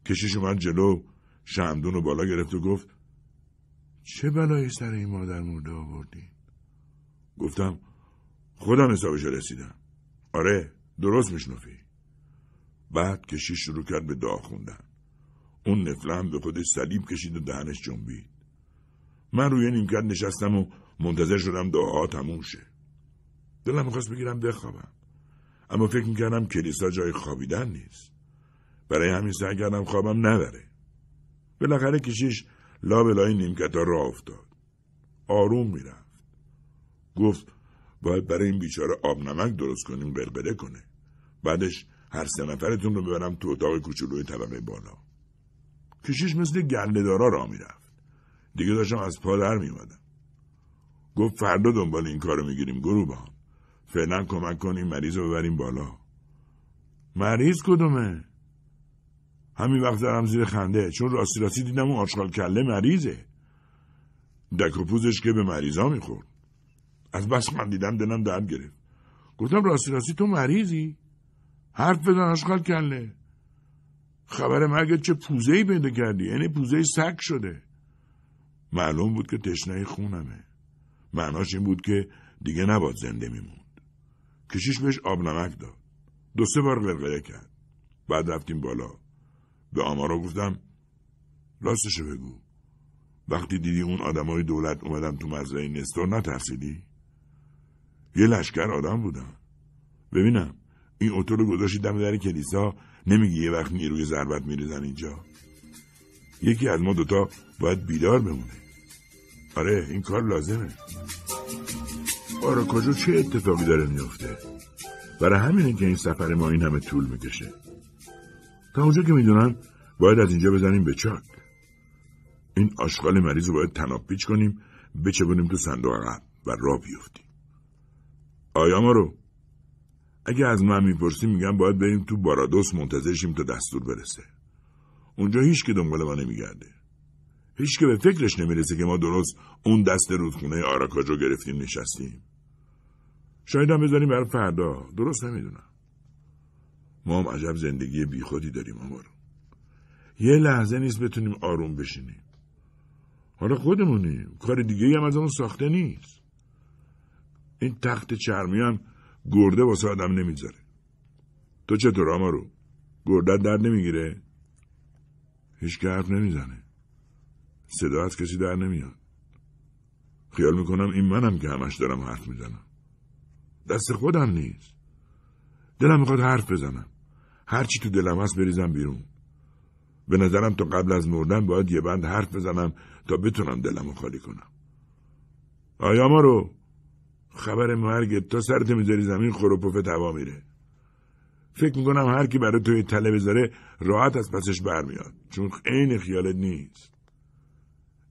کشیش اومد جلو شمدون رو بالا گرفت و گفت چه بلایی سر این مادر مرده آوردین گفتم خودم حسابش رسیدم آره درست میشنفی بعد کشی شروع کرد به دعا خوندن اون نفله هم به خودش صلیب کشید و دهنش جنبید من روی نیمکت نشستم و منتظر شدم دعاها تموم شه دلم میخواست بگیرم بخوابم اما فکر میکردم کلیسا جای خوابیدن نیست برای همین سعی کردم خوابم نبره بالاخره کشیش لابل نیمکت ها را افتاد آروم میرفت گفت باید برای این بیچاره آب نمک درست کنیم قلقله کنه بعدش هر سه نفرتون رو ببرم تو اتاق کوچولوی طبقه بالا کشیش مثل گلدارا را میرفت دیگه داشتم از پا در میومدم گفت فردا دنبال این کارو میگیریم گروبان فعلا کمک کنیم مریض رو ببریم بالا مریض کدومه همین وقت دارم زیر خنده چون راستی راستی دیدم اون آشغال کله مریضه دک و که به مریضا میخورد از بس من دیدم دلم درد گرفت گفتم راستی تو مریضی حرف بزن آشغال کله خبر مرگت چه پوزه ای پیدا کردی یعنی پوزه سگ شده معلوم بود که تشنه خونمه معناش این بود که دیگه نباد زنده میموند کشیش بهش آب نمک داد دو سه بار قلقله کرد بعد رفتیم بالا به آمارا گفتم راستشو بگو وقتی دیدی اون آدمای دولت اومدم تو مزرعه نستور نترسیدی یه لشکر آدم بودم ببینم این اتو رو گذاشتی دم در کلیسا نمیگی یه وقت نیروی ضربت میریزن اینجا یکی از ما دوتا باید بیدار بمونه آره این کار لازمه آره کجا چه اتفاقی داره میفته برای همینه که این سفر ما این همه طول میکشه تا اونجا که میدونم باید از اینجا بزنیم به چاک این آشغال مریض رو باید تناپیچ پیچ کنیم بچه تو صندوق عقب و راه بیفتیم آیا ما رو اگه از من میپرسی میگم باید بریم تو بارادوس منتظرشیم تا دستور برسه اونجا هیچ که دنبال ما نمیگرده هیچ که به فکرش نمیرسه که ما درست اون دست رودخونه آراکاجو گرفتیم نشستیم شاید هم بذاریم برای فردا درست نمیدونم ما هم عجب زندگی بیخودی داریم آمار یه لحظه نیست بتونیم آروم بشینیم حالا خودمونیم کار دیگه هم از اون ساخته نیست این تخت چرمی هم گرده واسه آدم نمیذاره تو چطور آمارو؟ رو؟ گردت در نمیگیره؟ هیچ که حرف نمیزنه صدا از کسی در نمیاد خیال میکنم این منم که همش دارم حرف میزنم دست خودم نیست دلم میخواد حرف بزنم هرچی تو دلم هست بریزم بیرون به نظرم تو قبل از مردن باید یه بند حرف بزنم تا بتونم دلمو خالی کنم آیا ما رو خبر مرگ تا سرت میذاری زمین پفه توا میره فکر میکنم هر کی برای توی تله بذاره راحت از پسش برمیاد چون عین خیالت نیست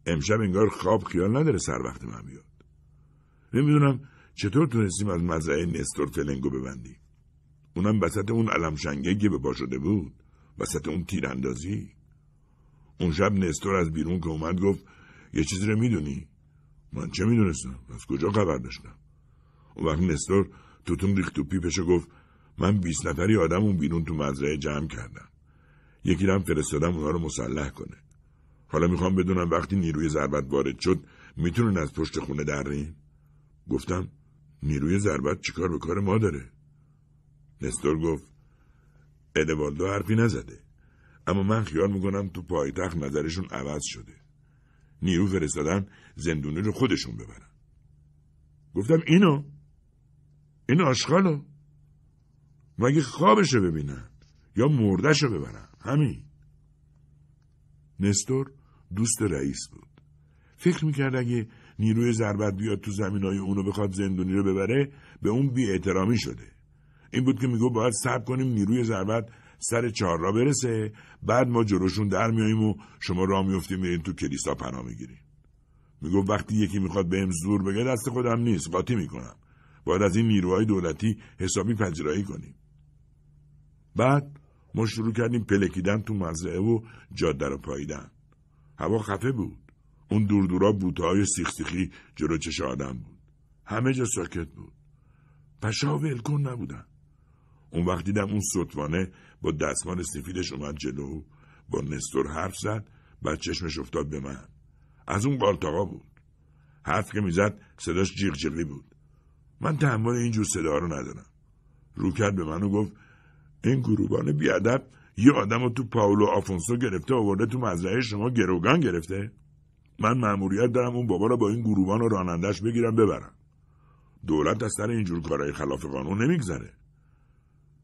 امشب انگار خواب خیال نداره سر وقت من بیاد نمیدونم چطور تونستیم از مزرعه نستور فلنگو ببندی اونم وسط اون علمشنگه که به پا شده بود وسط اون تیراندازی اون شب نستور از بیرون که اومد گفت یه چیزی رو میدونی من چه میدونستم از کجا خبر داشتم اون وقت نستور توتون ریخت تو پیپش گفت من بیست نفری آدم اون بیرون تو مزرعه جمع کردم یکی رم فرستادم اونها رو مسلح کنه حالا میخوام بدونم وقتی نیروی زربت وارد شد میتونن از پشت خونه درین گفتم نیروی ضربت چیکار به کار ما داره نستور گفت ادواردو حرفی نزده اما من خیال میکنم تو پایتخت نظرشون عوض شده نیرو فرستادن زندونی رو خودشون ببرن گفتم اینو این آشغاله مگه خوابشو ببینن یا رو ببرن همین نستور دوست رئیس بود فکر میکرد اگه نیروی ضربت بیاد تو زمینای اونو بخواد زندونی رو ببره به اون بی اعترامی شده این بود که میگو باید صبر کنیم نیروی ضربت سر چهار را برسه بعد ما جلوشون در میاییم و شما را میفتیم میرین تو کلیسا پناه میگیریم میگو وقتی یکی میخواد بهم زور بگه دست خودم نیست قاطی میکنم باید از این نیروهای دولتی حسابی پذیرایی کنیم بعد ما شروع کردیم پلکیدن تو مزرعه و جاده رو پاییدن هوا خفه بود اون دوردورا بوتهای سیخسیخی جلو چش آدم بود همه جا ساکت بود پشا الکن نبودن اون وقت دیدم اون سطوانه با دستمال سفیدش اومد جلو با نستور حرف زد بعد چشمش افتاد به من از اون قالتاقا بود حرف که میزد صداش جیغ جیغی بود من تحمل این جور صدا رو ندارم رو کرد به منو گفت این گروبان بیادب یه آدم رو تو پاولو آفونسو گرفته آورده تو مزرعه شما گروگان گرفته من مأموریت دارم اون بابا رو با این گروبان و رانندش بگیرم ببرم دولت از سر اینجور کارهای خلاف قانون نمیگذره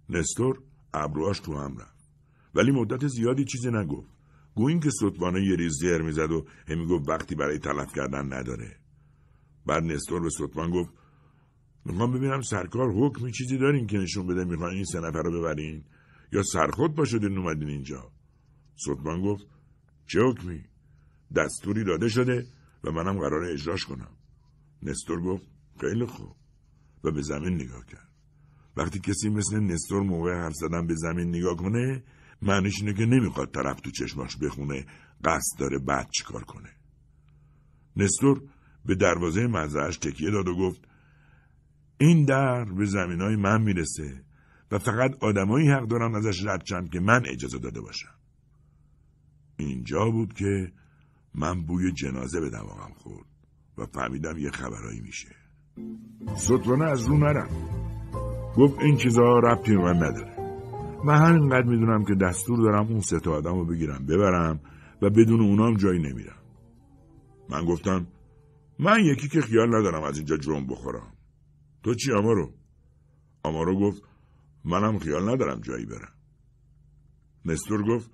نستور ابروهاش تو هم رفت ولی مدت زیادی چیزی نگفت این که صدفانه یه ریز زیر میزد و همی گفت وقتی برای تلف کردن نداره بعد نستور به صدبان گفت میخوام ببینم سرکار حکمی چیزی دارین که نشون بده میخواین این سه نفر رو ببرین یا سرخود باشه نومدین اومدین اینجا سلطان گفت چه حکمی دستوری داده شده و منم قرار اجراش کنم نستور گفت خیلی خوب و به زمین نگاه کرد وقتی کسی مثل نستور موقع حرف زدن به زمین نگاه کنه معنیش اینه که نمیخواد طرف تو چشماش بخونه قصد داره بعد چیکار کنه نستور به دروازه مزرعش تکیه داد و گفت این در به زمین های من میرسه و فقط آدمایی حق دارم ازش رد چند که من اجازه داده باشم اینجا بود که من بوی جنازه به دماغم خورد و فهمیدم یه خبرایی میشه سطرانه از رو نرم گفت این چیزها ربطی من نداره من همینقدر میدونم که دستور دارم اون سه تا آدم رو بگیرم ببرم و بدون اونام جایی نمیرم من گفتم من یکی که خیال ندارم از اینجا جرم بخورم تو چی آمارو؟ آمارو گفت منم خیال ندارم جایی برم نستور گفت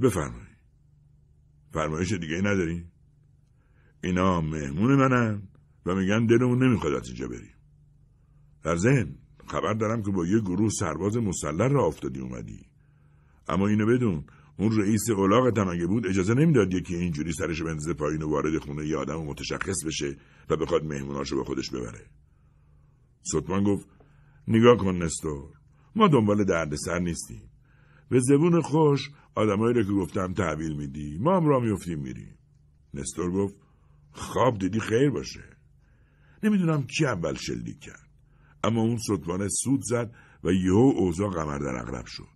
بفرمایی فرمایش دیگه نداری؟ اینا مهمون منن و میگن دلمون نمیخواد از اینجا بریم در ذهن خبر دارم که با یه گروه سرباز مسلح را افتادی اومدی اما اینو بدون اون رئیس اولاغ تمگه بود اجازه نمیداد یکی اینجوری سرش بندازه پایین و وارد خونه یه آدم و متشخص بشه و بخواد مهموناشو به خودش ببره سطمان گفت نگاه کن نستور ما دنبال دردسر نیستیم به زبون خوش آدمایی رو که گفتم تحویل میدی ما هم را میفتیم میریم نستور گفت خواب دیدی خیر باشه نمیدونم کی اول شلیک کرد اما اون سطفانه سود زد و یهو اوزا قمر در اغرب شد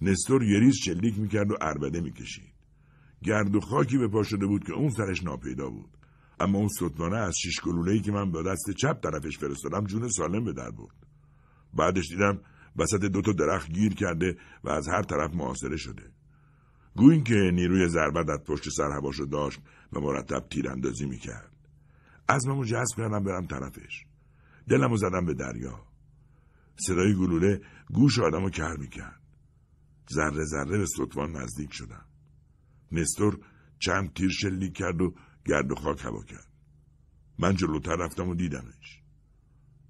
نستور یه ریز شلیک میکرد و اربده میکشید گرد و خاکی به پا شده بود که اون سرش ناپیدا بود اما اون ستانه از شیش گلوله‌ای که من به دست چپ طرفش فرستادم جون سالم به در برد بعدش دیدم وسط دوتا درخت گیر کرده و از هر طرف معاصره شده گوین که نیروی ضربه از پشت سر هواشو داشت و مرتب تیراندازی میکرد از منو جذب کردم برم طرفش دلمو زدم به دریا صدای گلوله گوش آدمو کر میکرد ذره ذره به ستوان نزدیک شدم نستور چند تیر شلیک کرد و گرد و خاک هوا کرد من جلوتر رفتم و دیدمش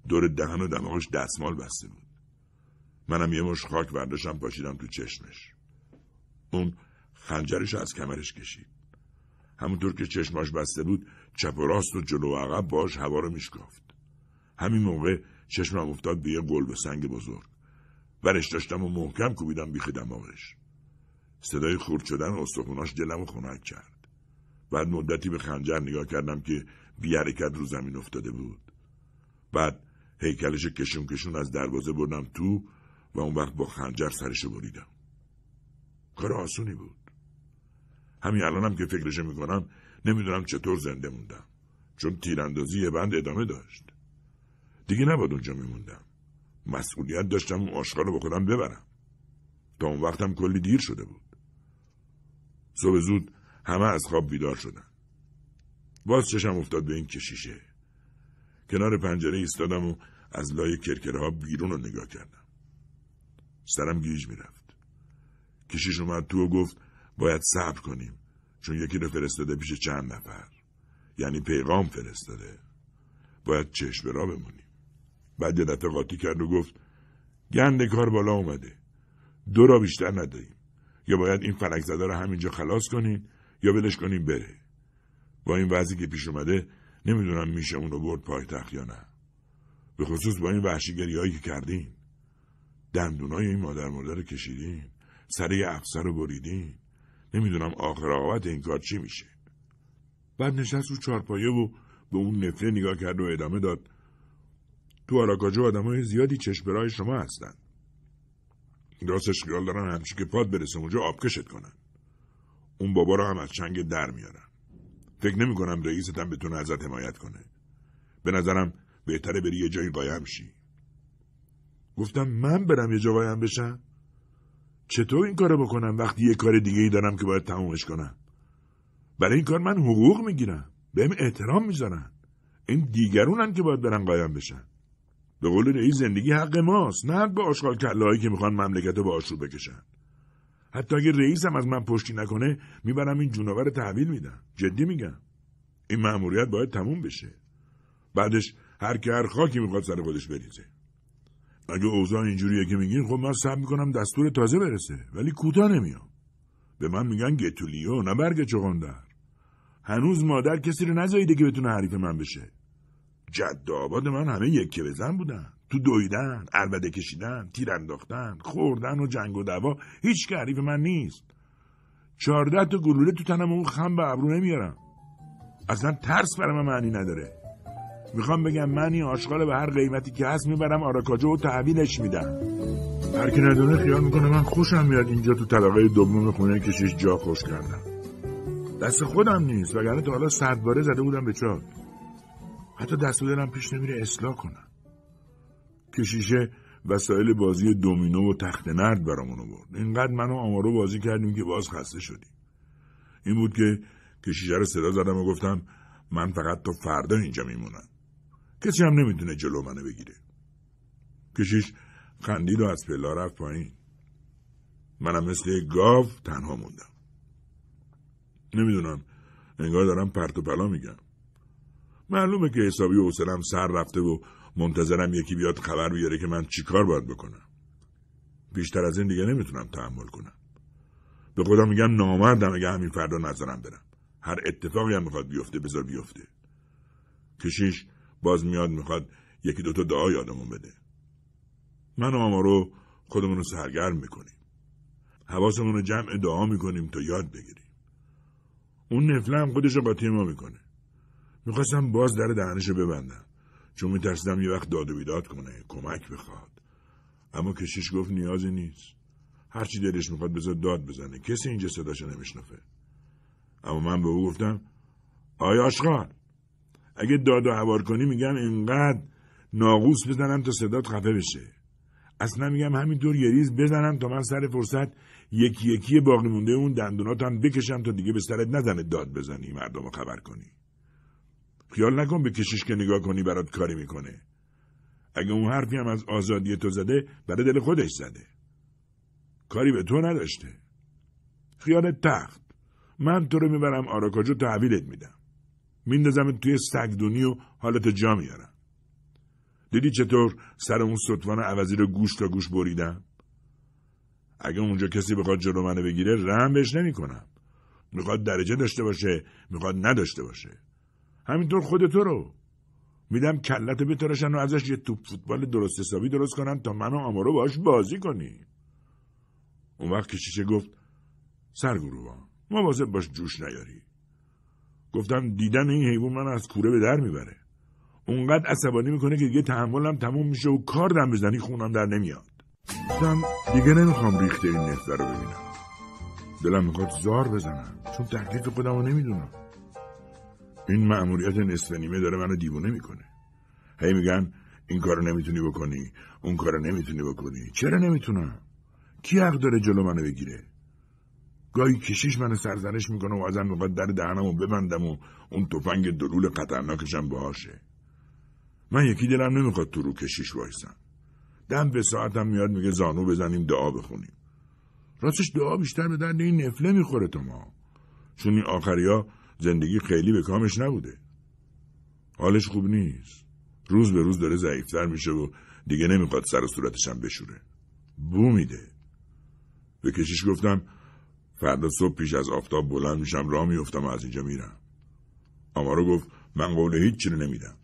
دور دهن و دماغش دستمال بسته بود منم یه مش خاک برداشتم پاشیدم تو چشمش اون خنجرش از کمرش کشید همونطور که چشماش بسته بود چپ و راست و جلو و عقب باش هوا رو میشکافت همین موقع چشمم افتاد به یه به سنگ بزرگ ورش داشتم و محکم کوبیدم بیخ دماغش صدای خورد شدن استخوناش دلم و خنک کرد بعد مدتی به خنجر نگاه کردم که بی حرکت رو زمین افتاده بود بعد هیکلش کشون کشون از دروازه بردم تو و اون وقت با خنجر سرش بریدم کار آسونی بود همین الانم که فکرش میکنم نمیدونم چطور زنده موندم چون تیراندازی یه بند ادامه داشت دیگه نباید اونجا میموندم مسئولیت داشتم اون آشغال رو با خودم ببرم تا اون وقتم کلی دیر شده بود صبح زود همه از خواب بیدار شدن. باز چشم افتاد به این کشیشه. کنار پنجره ایستادم و از لای کرکرها بیرون رو نگاه کردم. سرم گیج میرفت. کشیش اومد تو و گفت باید صبر کنیم چون یکی رو فرستاده پیش چند نفر. یعنی پیغام فرستاده. باید چشم را بمونیم. بعد یه دفعه قاطی کرد و گفت گند کار بالا اومده. دو را بیشتر نداریم. یا باید این فلک زده رو همینجا خلاص کنیم؟ یا ولش کنیم بره با این وضعی که پیش اومده نمیدونم میشه اون رو برد پایتخت یا نه به خصوص با این وحشیگری هایی که کردین دندونای این مادر مرده رو کشیدین یه افسر رو بریدین نمیدونم آخر آقابت این کار چی میشه بعد نشست رو چارپایه و به اون نفره نگاه کرد و ادامه داد تو آراکاجو های زیادی چشم شما هستن راستش خیال دارن همچی که پاد برسه اونجا آبکشت کنن اون بابا رو هم از چنگ در میارم فکر نمی کنم رئیستم بتونه ازت حمایت کنه به نظرم بهتره بری یه جایی قایم شی گفتم من برم یه جا قایم بشم چطور این کارو بکنم وقتی یه کار دیگه ای دارم که باید تمومش کنم برای این کار من حقوق میگیرم بهم احترام میذارن این دیگرونن که باید برن قایم بشن به قول رئیس زندگی حق ماست نه به آشغال کلههایی که میخوان مملکت رو به آشور بکشن حتی اگه رئیسم از من پشتی نکنه میبرم این جونور رو تحویل میدم جدی میگم این مأموریت باید تموم بشه بعدش هر که هر خاکی میخواد سر خودش بریزه اگه اوضاع اینجوریه که میگین خب من صبر میکنم دستور تازه برسه ولی کوتاه نمیام به من میگن گتولیو نه برگ چغندر هنوز مادر کسی رو نزاییده که بتونه حریف من بشه جد آباد من همه که بزن بودن تو دویدن، عربده کشیدن، تیر انداختن، خوردن و جنگ و دوا هیچ که حریف من نیست. چارده تا گلوله تو تنم اون خم به ابرو نمیارم. اصلا ترس برای من معنی نداره. میخوام بگم من این آشغال به هر قیمتی که هست میبرم آراکاجو و تحویلش میدم. هر که ندونه خیال میکنه من خوشم میاد اینجا تو طبقه دوم خونه کشیش جا خوش کردم. دست خودم نیست وگرنه تا حالا صد باره زده بودم به چاک. حتی دست دلم پیش نمیره اصلاح کنم. کشیشه وسایل بازی دومینو و تخت نرد برامون برد اینقدر من و آمارو بازی کردیم که باز خسته شدیم این بود که کشیشه رو صدا زدم و گفتم من فقط تا فردا اینجا میمونم کسی هم نمیتونه جلو منو بگیره کشیش خندید و از پلا رفت پایین منم مثل گاو تنها موندم نمیدونم انگار دارم پرت و پلا میگم معلومه که حسابی و سر رفته و منتظرم یکی بیاد خبر بیاره که من چیکار باید بکنم بیشتر از این دیگه نمیتونم تحمل کنم به خدا میگم نامردم اگه همین فردا نظرم برم هر اتفاقی هم میخواد بیفته بذار بیفته کشیش باز میاد میخواد یکی دوتا دعا یادمون بده من و آمارو خودمون رو سرگرم میکنیم حواسمون رو جمع دعا میکنیم تا یاد بگیریم اون نفله هم خودش رو قاطی ما میکنه میخواستم باز در دهنش رو ببندم چون میترسیدم یه وقت داد و بیداد کنه کمک بخواد اما کشیش گفت نیازی نیست هرچی دلش میخواد بذار داد بزنه کسی اینجا صداشو نمیشنفه اما من به او گفتم آیا آشغال اگه داد و هوار کنی میگم اینقدر ناقوس بزنم تا صدات خفه بشه اصلا میگم همینطور یه ریز بزنم تا من سر فرصت یکی یکی باقی مونده اون دندوناتم بکشم تا دیگه به سرت نزنه داد بزنی مردم خبر کنی خیال نکن به کشیش که نگاه کنی برات کاری میکنه اگه اون حرفی هم از آزادی تو زده برای دل خودش زده کاری به تو نداشته خیال تخت من تو رو میبرم آراکاجو تحویلت میدم میندازم توی سگدونی و حالت جا میارم دیدی چطور سر اون ستوان عوضی رو گوش تا گوش بریدم اگه اونجا کسی بخواد جلو منو بگیره رحم بهش نمیکنم میخواد درجه داشته باشه میخواد نداشته باشه همینطور خودتو رو میدم کلتو بتراشن و ازش یه توپ فوتبال درست حسابی درست کنن تا منو آمارو باش بازی کنی اون وقت کشیشه گفت ما مواظب باش جوش نیاری گفتم دیدن این حیوان من از کوره به در میبره اونقدر عصبانی میکنه که دیگه تحملم تموم میشه و کار دم بزنی خونم در نمیاد گفتم دیگه نمیخوام ریخته این رو ببینم دلم میخواد زار بزنم چون تحقیق خودم رو نمیدونم این مأموریت نصف نیمه داره منو دیوونه میکنه هی میگن این کارو نمیتونی بکنی اون کارو نمیتونی بکنی چرا نمیتونم کی حق داره جلو منو بگیره گاهی کشیش منو سرزنش میکنه و ازن میخواد در دهنمو ببندم و اون تفنگ دلول قطرناکشم باهاشه من یکی دلم نمیخواد تو رو کشیش وایسم دم به ساعتم میاد میگه زانو بزنیم دعا بخونیم راستش دعا بیشتر به درد این نفله میخوره تو ما چون این آخریا زندگی خیلی به کامش نبوده حالش خوب نیست روز به روز داره ضعیفتر میشه و دیگه نمیخواد سر و صورتش هم بشوره بو میده به کشیش گفتم فردا صبح پیش از آفتاب بلند میشم راه میفتم و از اینجا میرم آمارو گفت من قول هیچ رو نمیدم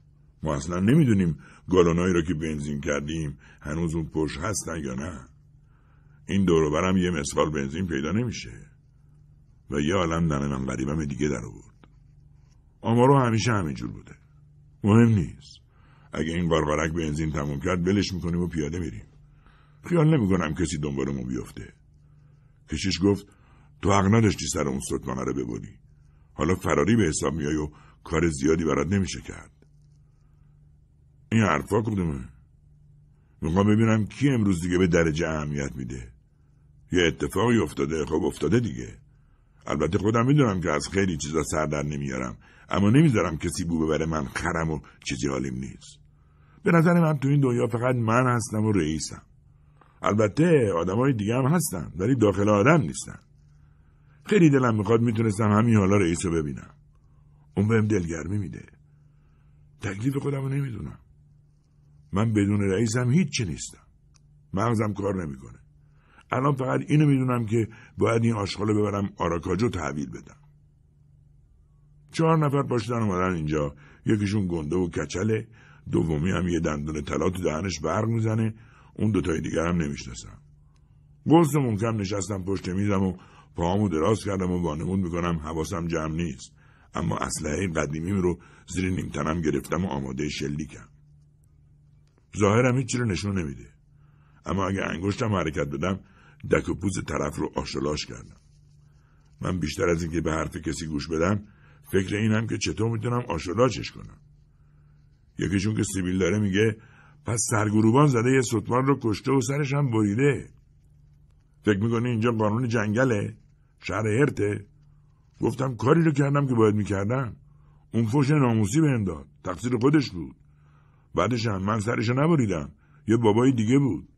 ما اصلا نمیدونیم گالونایی را که بنزین کردیم هنوز اون پرش هستن یا نه این دوروبرم یه مسقال بنزین پیدا نمیشه و یه عالم دن من دیگه در رو آمارو همیشه همینجور بوده مهم نیست اگه این باربرک بنزین تموم کرد بلش میکنیم و پیاده میریم خیال نمیکنم کسی دنبالمون بیفته کشیش گفت تو حق نداشتی سر اون صدمانه رو ببری حالا فراری به حساب میای و کار زیادی برات نمیشه کرد این حرفا کدومه میخوام ببینم کی امروز دیگه به درجه اهمیت میده یه اتفاقی افتاده خب افتاده دیگه البته خودم میدونم که از خیلی چیزا سر در نمیارم اما نمیذارم کسی بو ببره من خرم و چیزی حالیم نیست به نظر من تو این دنیا فقط من هستم و رئیسم البته های دیگه هم هستن ولی داخل آدم نیستن خیلی دلم میخواد میتونستم همین حالا رئیس رو ببینم اون بهم دلگرمی میده تکلیف خودم رو نمیدونم من بدون رئیسم هیچی نیستم مغزم کار نمیکنه الان فقط اینو میدونم که باید این آشغال ببرم آراکاجو تحویل بدم چهار نفر پاشدن اومدن اینجا یکیشون گنده و کچله دومی هم یه دندون طلا تو دهنش برق میزنه اون دوتای دیگر هم نمیشناسم و کم نشستم پشت میزم و پاهامو دراز کردم و وانمون میکنم حواسم جمع نیست اما اسلحه قدیمیم رو زیر نیمتنم گرفتم و آماده شلیکم ظاهرم هیچی رو نشون نمیده اما اگه انگشتم حرکت بدم دک و پوز طرف رو آشلاش کردم من بیشتر از اینکه به حرف کسی گوش بدم فکر اینم که چطور میتونم چش کنم یکیشون که سیبیل داره میگه پس سرگروبان زده یه ستوان رو کشته و سرش هم بریده فکر میکنی اینجا قانون جنگله شهر هرته گفتم کاری رو کردم که باید میکردم اون فوش ناموسی به داد تقصیر خودش بود بعدش هم من سرش نبریدم یه بابای دیگه بود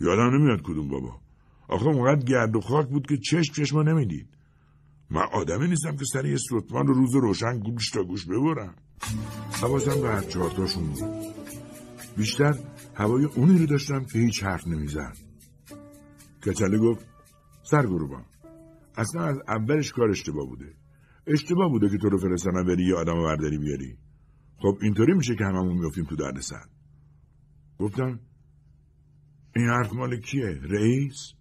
یادم نمیاد کدوم بابا آخه اونقدر گرد و خاک بود که چشم چشما نمیدید من آدمی نیستم که یه سلطمان رو روز روشن گوش تا گوش ببرم حواسم به هر چهارتاشون بود بیشتر هوای اونی رو داشتم که هیچ حرف نمیزن کچله گفت سرگروبان اصلا از اولش کار اشتباه بوده اشتباه بوده که تو رو فرستنم بری یه آدم برداری بیاری خب اینطوری میشه که هممون میافتیم تو دردسر گفتم این حرف مال کیه رئیس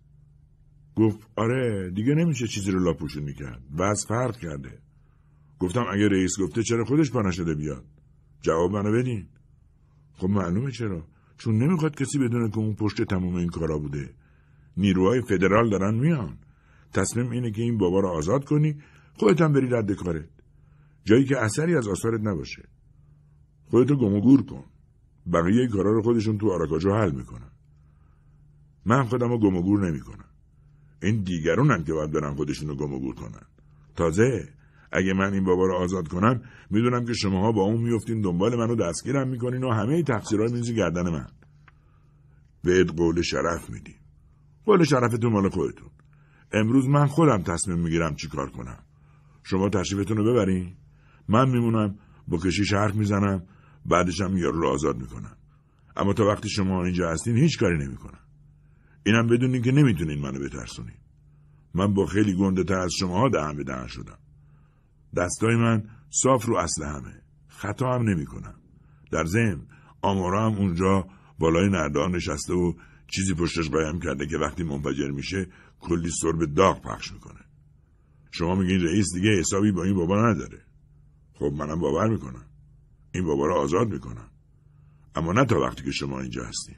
گفت آره دیگه نمیشه چیزی رو میکرد کرد از فرق کرده گفتم اگه رئیس گفته چرا خودش پا بیاد جواب منو بدین خب معلومه چرا چون نمیخواد کسی بدونه که اون پشت تمام این کارا بوده نیروهای فدرال دارن میان تصمیم اینه که این بابا رو آزاد کنی خودت هم بری رد کارت جایی که اثری از آثارت نباشه خودتو گم کن بقیه کارا رو خودشون تو آراکاجو حل میکنن من خودم رو نمیکنم این هم که باید برن خودشون رو گم و کنن تازه اگه من این بابا رو آزاد کنم میدونم که شماها با اون میفتین دنبال منو دستگیرم میکنین و همه تقصیرهای میزی گردن من بهت قول شرف میدی قول شرفتون مال خودتون امروز من خودم تصمیم میگیرم چی کار کنم شما تشریفتون رو ببرین من میمونم با کشی حرف میزنم بعدشم یارو رو آزاد میکنم اما تا وقتی شما اینجا هستین هیچ کاری نمیکنم اینم بدونین که نمیتونین منو بترسونین من با خیلی گنده تر از شماها دهن به دهن شدم دستای من صاف رو اصل همه خطا هم نمی کنم. در زم آمارا هم اونجا بالای نردان نشسته و چیزی پشتش قایم کرده که وقتی منفجر میشه کلی به داغ پخش میکنه شما میگین رئیس دیگه حسابی با این بابا نداره خب منم باور میکنم این بابا رو آزاد میکنم اما نه تا وقتی که شما اینجا هستین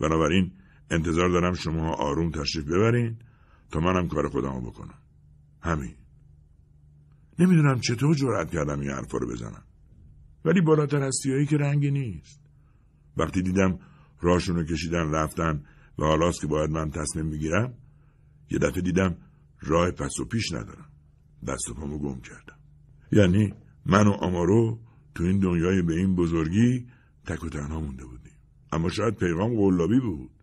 بنابراین انتظار دارم شما آروم تشریف ببرین تا منم کار خودمو بکنم همین نمیدونم چطور جرأت کردم این حرفا رو بزنم ولی بالاتر از هایی که رنگی نیست وقتی دیدم راهشون رو کشیدن رفتن و حالاست که باید من تصمیم میگیرم یه دفعه دیدم راه پس و پیش ندارم دست و پامو گم کردم یعنی من و آمارو تو این دنیای به این بزرگی تک و تنها مونده بودیم اما شاید پیغام قلابی بود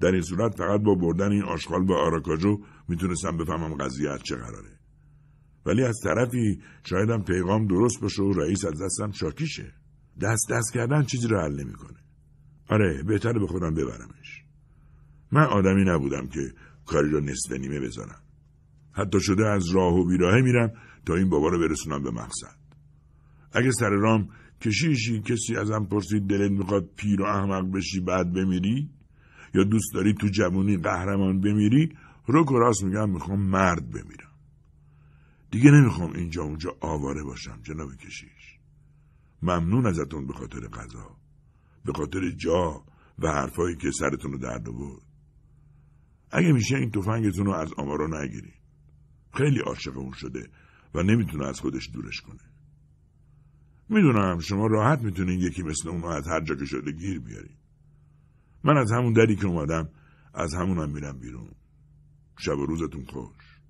در این صورت فقط با بردن این آشغال به آراکاجو میتونستم بفهمم قضیه از چه قراره ولی از طرفی شایدم پیغام درست باشه و رئیس از دستم شاکیشه دست دست کردن چیزی رو حل نمیکنه آره بهتر به خودم ببرمش من آدمی نبودم که کاری رو نصف نیمه بذارم حتی شده از راه و بیراهه میرم تا این بابا رو برسونم به مقصد اگه سر رام کشیشی کسی ازم پرسید دلت میخواد پیر و احمق بشی بعد بمیری یا دوست داری تو جوونی قهرمان بمیری رو و میگم میخوام مرد بمیرم دیگه نمیخوام اینجا اونجا آواره باشم جناب کشیش ممنون ازتون به خاطر غذا به خاطر جا و حرفایی که سرتون رو درد اگه میشه این تفنگتون رو از آمارا نگیری خیلی عاشق اون شده و نمیتونه از خودش دورش کنه میدونم شما راحت میتونین یکی مثل اونو از هر جا که شده گیر بیاری من از همون دری که اومدم از همونم میرم بیرون شب و روزتون خوش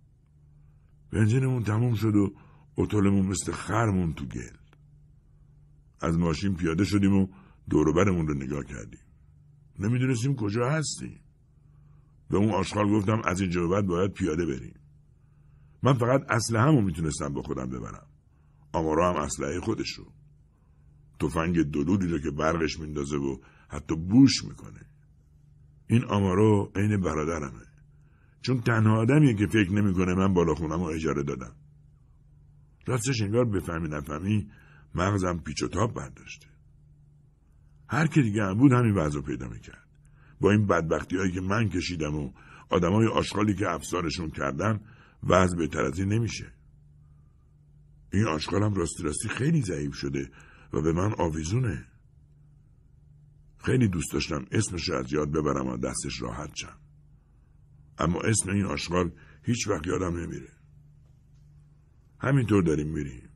بنزینمون تموم شد و اتولمون مثل خرمون تو گل از ماشین پیاده شدیم و دوروبرمون رو نگاه کردیم نمیدونستیم کجا هستیم به اون آشغال گفتم از اینجا به بعد باید پیاده بریم من فقط اسلحه همو میتونستم با خودم ببرم آمارا هم اسلحه خودش رو تفنگ دلودی رو که برقش میندازه و حتی بوش میکنه این آمارو عین برادرمه چون تنها آدمیه که فکر نمیکنه من بالا خونم رو اجاره دادم راستش انگار بفهمی نفهمی مغزم پیچ و تاب برداشته هر که دیگه هم بود همین وضع پیدا میکرد با این بدبختی هایی که من کشیدم و آدمای آشغالی که افسارشون کردم وضع بهتر از این نمیشه این آشغالم راستی راستی خیلی ضعیف شده و به من آویزونه خیلی دوست داشتم اسمش از یاد ببرم و دستش راحت شم اما اسم این آشغال هیچ وقت یادم نمیره همینطور داریم میریم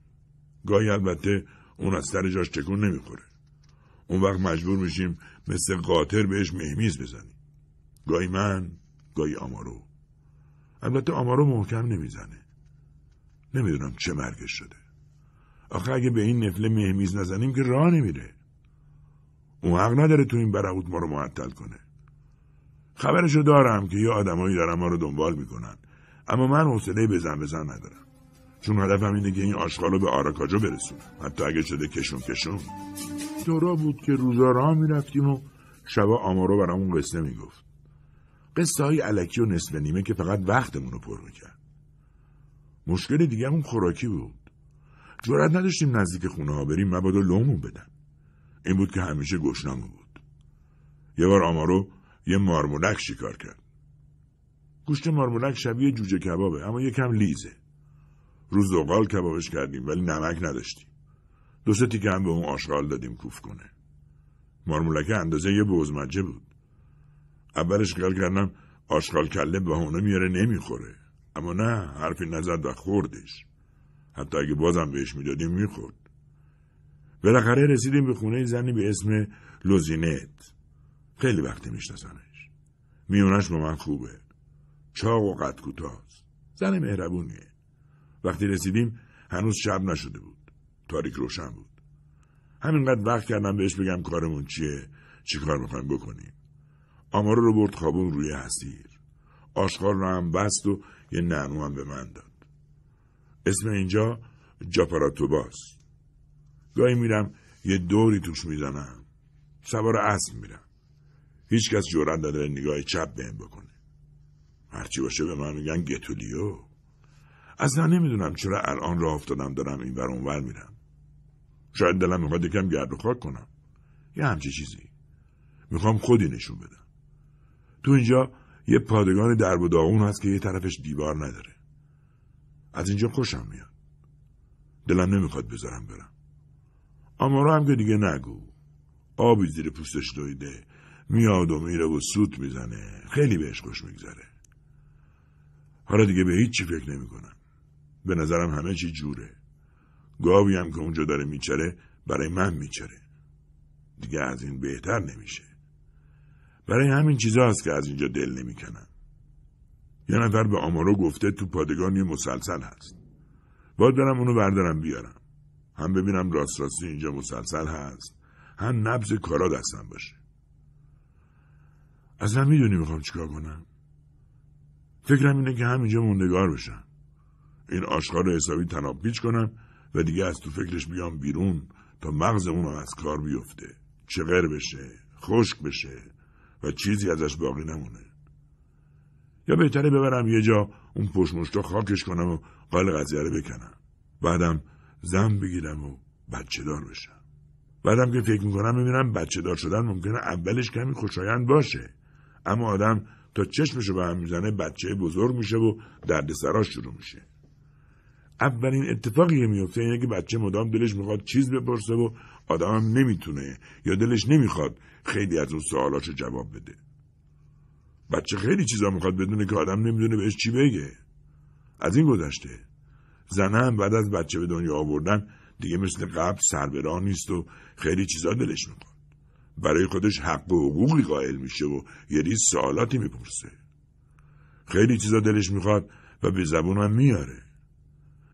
گاهی البته اون از سر جاش تکون نمیخوره اون وقت مجبور میشیم مثل قاطر بهش مهمیز بزنیم گاهی من گاهی آمارو البته آمارو محکم نمیزنه نمیدونم چه مرگش شده آخه اگه به این نفله مهمیز نزنیم که راه نمیره اون حق نداره تو این برهوت ما رو معطل کنه خبرشو دارم که یه آدمایی دارن ما رو دنبال میکنن اما من حوصله بزن بزن ندارم چون هدفم اینه که این آشغال به آراکاجو برسونم حتی اگه شده کشون کشون دورا بود که روزا راه میرفتیم و شبا آمارو برامون قصه میگفت قصه های علکی و نصف نیمه که فقط وقتمون رو پر میکرد مشکل دیگه اون خوراکی بود جرأت نداشتیم نزدیک خونه ها بریم مبادا لومون بدن این بود که همیشه گشنامه بود یه بار آمارو یه مارمولک شکار کرد گوشت مارمولک شبیه جوجه کبابه اما یکم لیزه روز دوغال کبابش کردیم ولی نمک نداشتیم دو سه تیکه هم به اون آشغال دادیم کوف کنه مارمولکه اندازه یه بزمجه بود اولش گل کردم آشغال کله اونو میاره نمیخوره اما نه حرفی نزد و خوردش حتی اگه بازم بهش میدادیم میخورد بالاخره رسیدیم به خونه زنی به اسم لوزینت خیلی وقتی میشناسمش میونش با من خوبه چاق و قد زن مهربونیه وقتی رسیدیم هنوز شب نشده بود تاریک روشن بود همینقدر وقت کردم بهش بگم کارمون چیه چی کار میخوایم بکنیم آمارو رو برد خوابون روی حسیر آشغال رو هم بست و یه نعنو هم به من داد اسم اینجا جاپاراتوباست گاهی میرم یه دوری توش میزنم سوار اسب میرم هیچکس جرأت نداره نگاه چپ بهم بکنه هرچی باشه به من میگن گتولیو اصلا نمیدونم چرا الان راه افتادم دارم این بر اونور میرم شاید دلم میخواد یکم گرد و کنم یه همچی چیزی میخوام خودی نشون بدم تو اینجا یه پادگان درب و داغون هست که یه طرفش دیوار نداره از اینجا خوشم میاد دلم نمیخواد بذارم برم آمارو هم که دیگه نگو آبی زیر پوستش دویده میاد و میره و سوت میزنه خیلی بهش خوش میگذره حالا دیگه به هیچ چی فکر نمیکنم به نظرم همه چی جوره گاوی هم که اونجا داره میچره برای من میچره دیگه از این بهتر نمیشه برای همین چیزا هست که از اینجا دل نمیکنم یه نفر به آمارو گفته تو پادگان یه مسلسل هست باید برم اونو بردارم بیارم هم ببینم راست راستی اینجا مسلسل هست هم نبز کارا دستم باشه اصلا میدونی میخوام چیکار کنم فکرم اینه که همینجا موندگار بشم این آشغال رو حسابی تناب پیچ کنم و دیگه از تو فکرش بیام بیرون تا مغز اون از کار بیفته چغر بشه خشک بشه و چیزی ازش باقی نمونه یا بهتره ببرم یه جا اون پشمشتا خاکش کنم و قال قضیه رو بکنم بعدم زن بگیرم و بچه دار بشم بعدم که فکر میکنم میبینم بچه دار شدن ممکنه اولش کمی خوشایند باشه اما آدم تا چشمشو به هم میزنه بچه بزرگ میشه و سراش شروع میشه اولین اتفاقی که میفته اینه که بچه مدام دلش میخواد چیز بپرسه و آدمم نمیتونه یا دلش نمیخواد خیلی از اون رو جواب بده بچه خیلی چیزا میخواد بدونه که آدم نمیدونه بهش چی بگه از این گذشته زنم بعد از بچه به دنیا آوردن دیگه مثل قبل سر نیست و خیلی چیزا دلش میخواد. برای خودش حق و حقوقی قائل میشه و یه ریز سوالاتی میپرسه خیلی چیزا دلش میخواد و به زبونم میاره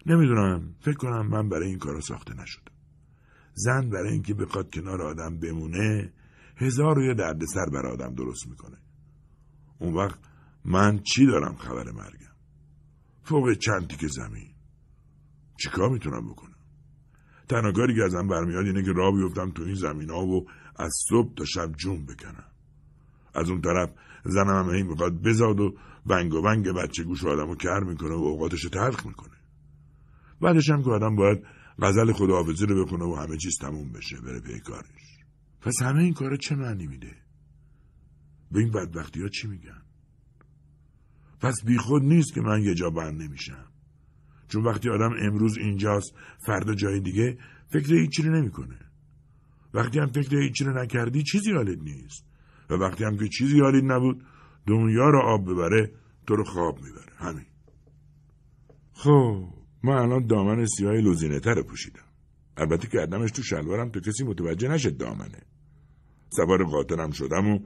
نمیدونم فکر کنم من برای این کارا ساخته نشدم زن برای اینکه بخواد کنار آدم بمونه هزار و یه دردسر بر آدم درست میکنه اون وقت من چی دارم خبر مرگم فوق چندی که زمین چیکار میتونم بکنم تنها کاری که ازم برمیاد اینه که راه بیفتم تو این زمین ها و از صبح تا شب جون بکنم از اون طرف زنم هم این میخواد بزاد و ونگ و ونگ بچه گوش آدم رو کر میکنه و اوقاتش رو تلخ میکنه بعدش هم که آدم باید غزل خداحافظی رو بکنه و همه چیز تموم بشه بره پی کارش پس همه این کارا چه معنی میده به این بدبختی ها چی میگن پس بیخود نیست که من یه جا بند نمیشم چون وقتی آدم امروز اینجاست فردا جای دیگه فکر هیچی رو نمیکنه وقتی هم فکر هیچی رو نکردی چیزی حالید نیست و وقتی هم که چیزی حالید نبود دنیا رو آب ببره تو رو خواب میبره همین خب من الان دامن سیاه لوزینه تر پوشیدم البته که عدمش تو شلوارم تو کسی متوجه نشد دامنه سوار قاطرم شدم و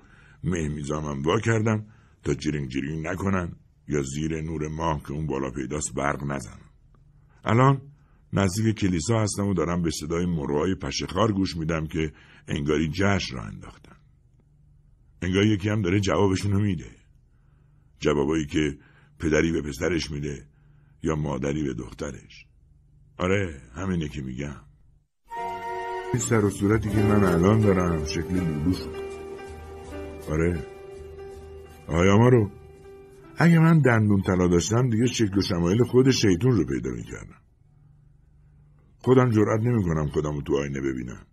مهمیزامم وا کردم تا جیرینگ جیرینگ نکنن یا زیر نور ماه که اون بالا پیداست برق نزن الان نزدیک کلیسا هستم و دارم به صدای مروهای پشخار گوش میدم که انگاری جشن را انداختن. انگار یکی هم داره جوابشون رو میده. جوابایی که پدری به پسرش میده یا مادری به دخترش. آره همینه که میگم. این سر و صورتی که من الان دارم شکل لولو شد. آره. آیا ما رو اگه من دندون طلا داشتم دیگه شکل و شمایل خود شیطون رو پیدا میکردم خودم جرأت نمیکنم خودم رو تو آینه ببینم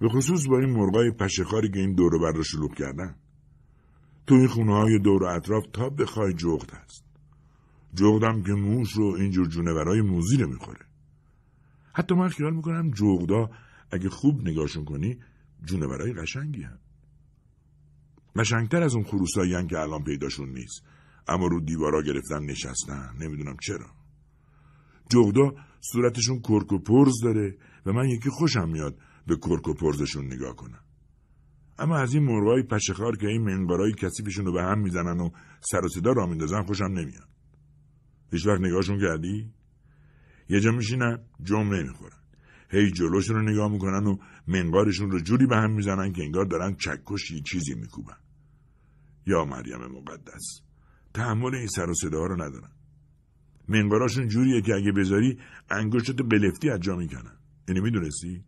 به خصوص با این مرغای پشخاری که این دور بر رو شلوغ کردن تو این خونه های دور و اطراف تا بخوای جغد هست جغدم که موش رو اینجور جونه برای رو میخوره حتی من خیال میکنم جغدا اگه خوب نگاهشون کنی جونه برای قشنگی هست قشنگتر از اون خروسایی که الان پیداشون نیست اما رو دیوارا گرفتن نشستن نمیدونم چرا جغدا صورتشون کرک و پرز داره و من یکی خوشم میاد به کرک و پرزشون نگاه کنم اما از این مرغای پشخار که این منبرای کسیفشون رو به هم میزنن و سر و صدا را میندازن خوشم نمیاد هیچ وقت نگاهشون کردی یه جا میشینن جمع نمیخورن هی جلوشون رو نگاه میکنن و منبارشون رو جوری به هم میزنن که انگار دارن چکش چیزی میکوبن یا مریم مقدس تحمل این سر و صدا رو ندارن منقاراشون جوریه که اگه بذاری انگشتت بلفتی از جا میکنن اینو میدونستی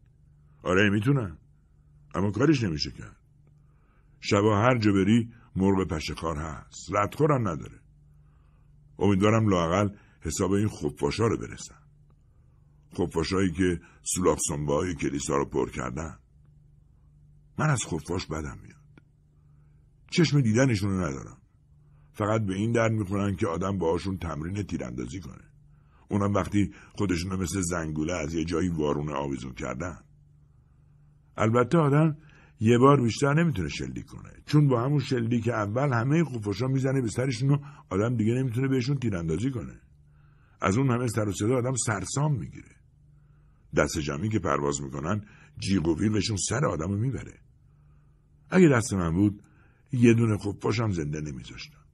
آره میتونن اما کارش نمیشه کرد شبا هر جا بری مرغ پشکار هست ردخورم نداره امیدوارم لاقل حساب این خفاشا رو برسن خفاشایی که سولاخ های کلیسا رو پر کردن من از خفاش بدم میاد چشم دیدنشون رو ندارم فقط به این در میخورن که آدم باهاشون تمرین تیراندازی کنه اونم وقتی خودشون مثل زنگوله از یه جایی وارونه آویزون کردن البته آدم یه بار بیشتر نمیتونه شلیک کنه چون با همون شلیک اول همه خفاشا میزنه به سرشون آدم دیگه نمیتونه بهشون تیراندازی کنه از اون همه سر و صدا آدم سرسام میگیره دست جمعی که پرواز میکنن جیغ و ویغشون سر آدم رو میبره اگه دست من بود یه دونه زنده نمیذاشتم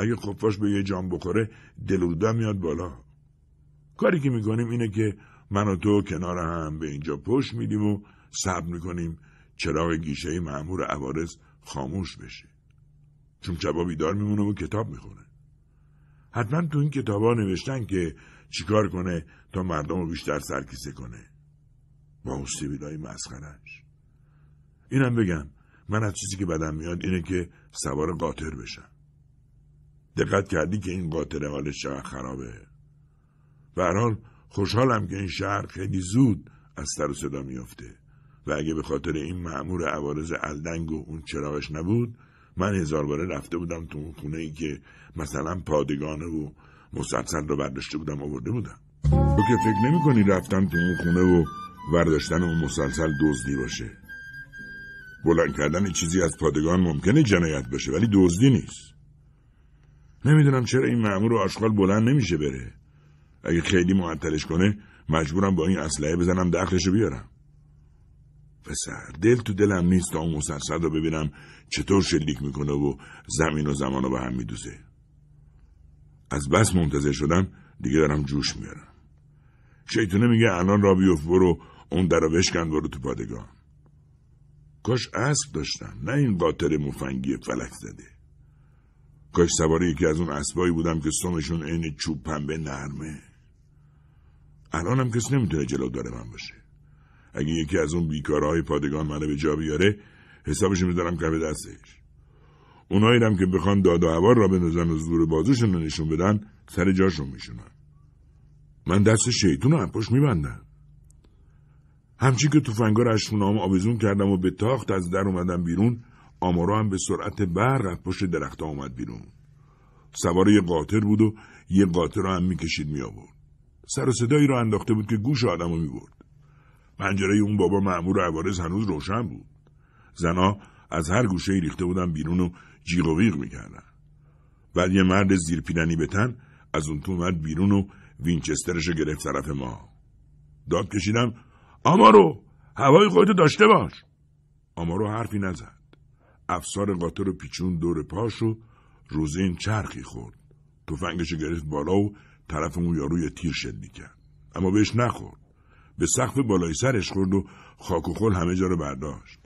اگه خفاش به یه جام بخوره دلوده میاد بالا کاری که میکنیم اینه که من و تو کنار هم به اینجا پشت میدیم و صبر میکنیم چراغ گیشه معمور عوارز خاموش بشه چون چبا بیدار میمونه و کتاب میخونه حتما تو این کتاب ها نوشتن که چیکار کنه تا مردم رو بیشتر سرکیسه کنه با بیلای مسخرش اینم بگم من از چیزی که بدم میاد اینه که سوار قاطر بشم دقت کردی که این قاطره حال شهر خرابه حال خوشحالم که این شهر خیلی زود از سر و صدا میافته و اگه به خاطر این معمور عوارز الدنگ و اون چراغش نبود من هزار باره رفته بودم تو اون خونه ای که مثلا پادگانه و مسلسل رو برداشته بودم آورده بودم تو که فکر نمی کنی رفتم تو اون خونه و برداشتن اون مسلسل دزدی باشه بلند کردن چیزی از پادگان ممکنه جنایت باشه ولی دزدی نیست نمیدونم چرا این مأمور و آشغال بلند نمیشه بره اگه خیلی معطلش کنه مجبورم با این اسلحه بزنم دخلش رو بیارم پسر دل تو دلم نیست تا اون مسرسد رو ببینم چطور شلیک میکنه و زمین و زمان رو به هم میدوزه از بس منتظر شدم دیگه دارم جوش میارم شیطونه میگه الان را بیفت برو اون در بشکن برو تو پادگان کاش اسب داشتم نه این قاطر مفنگی فلک زده کاش سوار یکی از اون اسبایی بودم که سومشون عین چوب پنبه نرمه الانم کسی نمیتونه جلو داره من باشه اگه یکی از اون بیکارهای پادگان منو به جا بیاره حسابش میذارم که به دستش اونایی هم که بخوان داد و هوار را بندازن و زور بازوشون رو نشون بدن سر جاشون میشونن من دست شیطون رو پشت میبندم همچی که توفنگار از آویزون کردم و به تاخت از در اومدم بیرون آمارو هم به سرعت برق از پشت درختها آمد بیرون سوار یه قاطر بود و یه قاطر هم میکشید می سر و صدایی را انداخته بود که گوش آدم رو می برد اون بابا معمور عوارز هنوز روشن بود زنها از هر گوشه ریخته بودن بیرون و جیغ و ویغ میکردن بعد یه مرد زیر به تن از اون تو اومد بیرون و وینچسترش گرفت طرف ما داد کشیدم آمارو هوای خودتو داشته باش آمارو حرفی نزد افسار قاطر رو پیچون دور پاشو روزین چرخی خورد تفنگش گرفت بالا و طرف اون یاروی تیر شلیک کرد اما بهش نخورد به سقف بالای سرش خورد و خاک و خل همه جا رو برداشت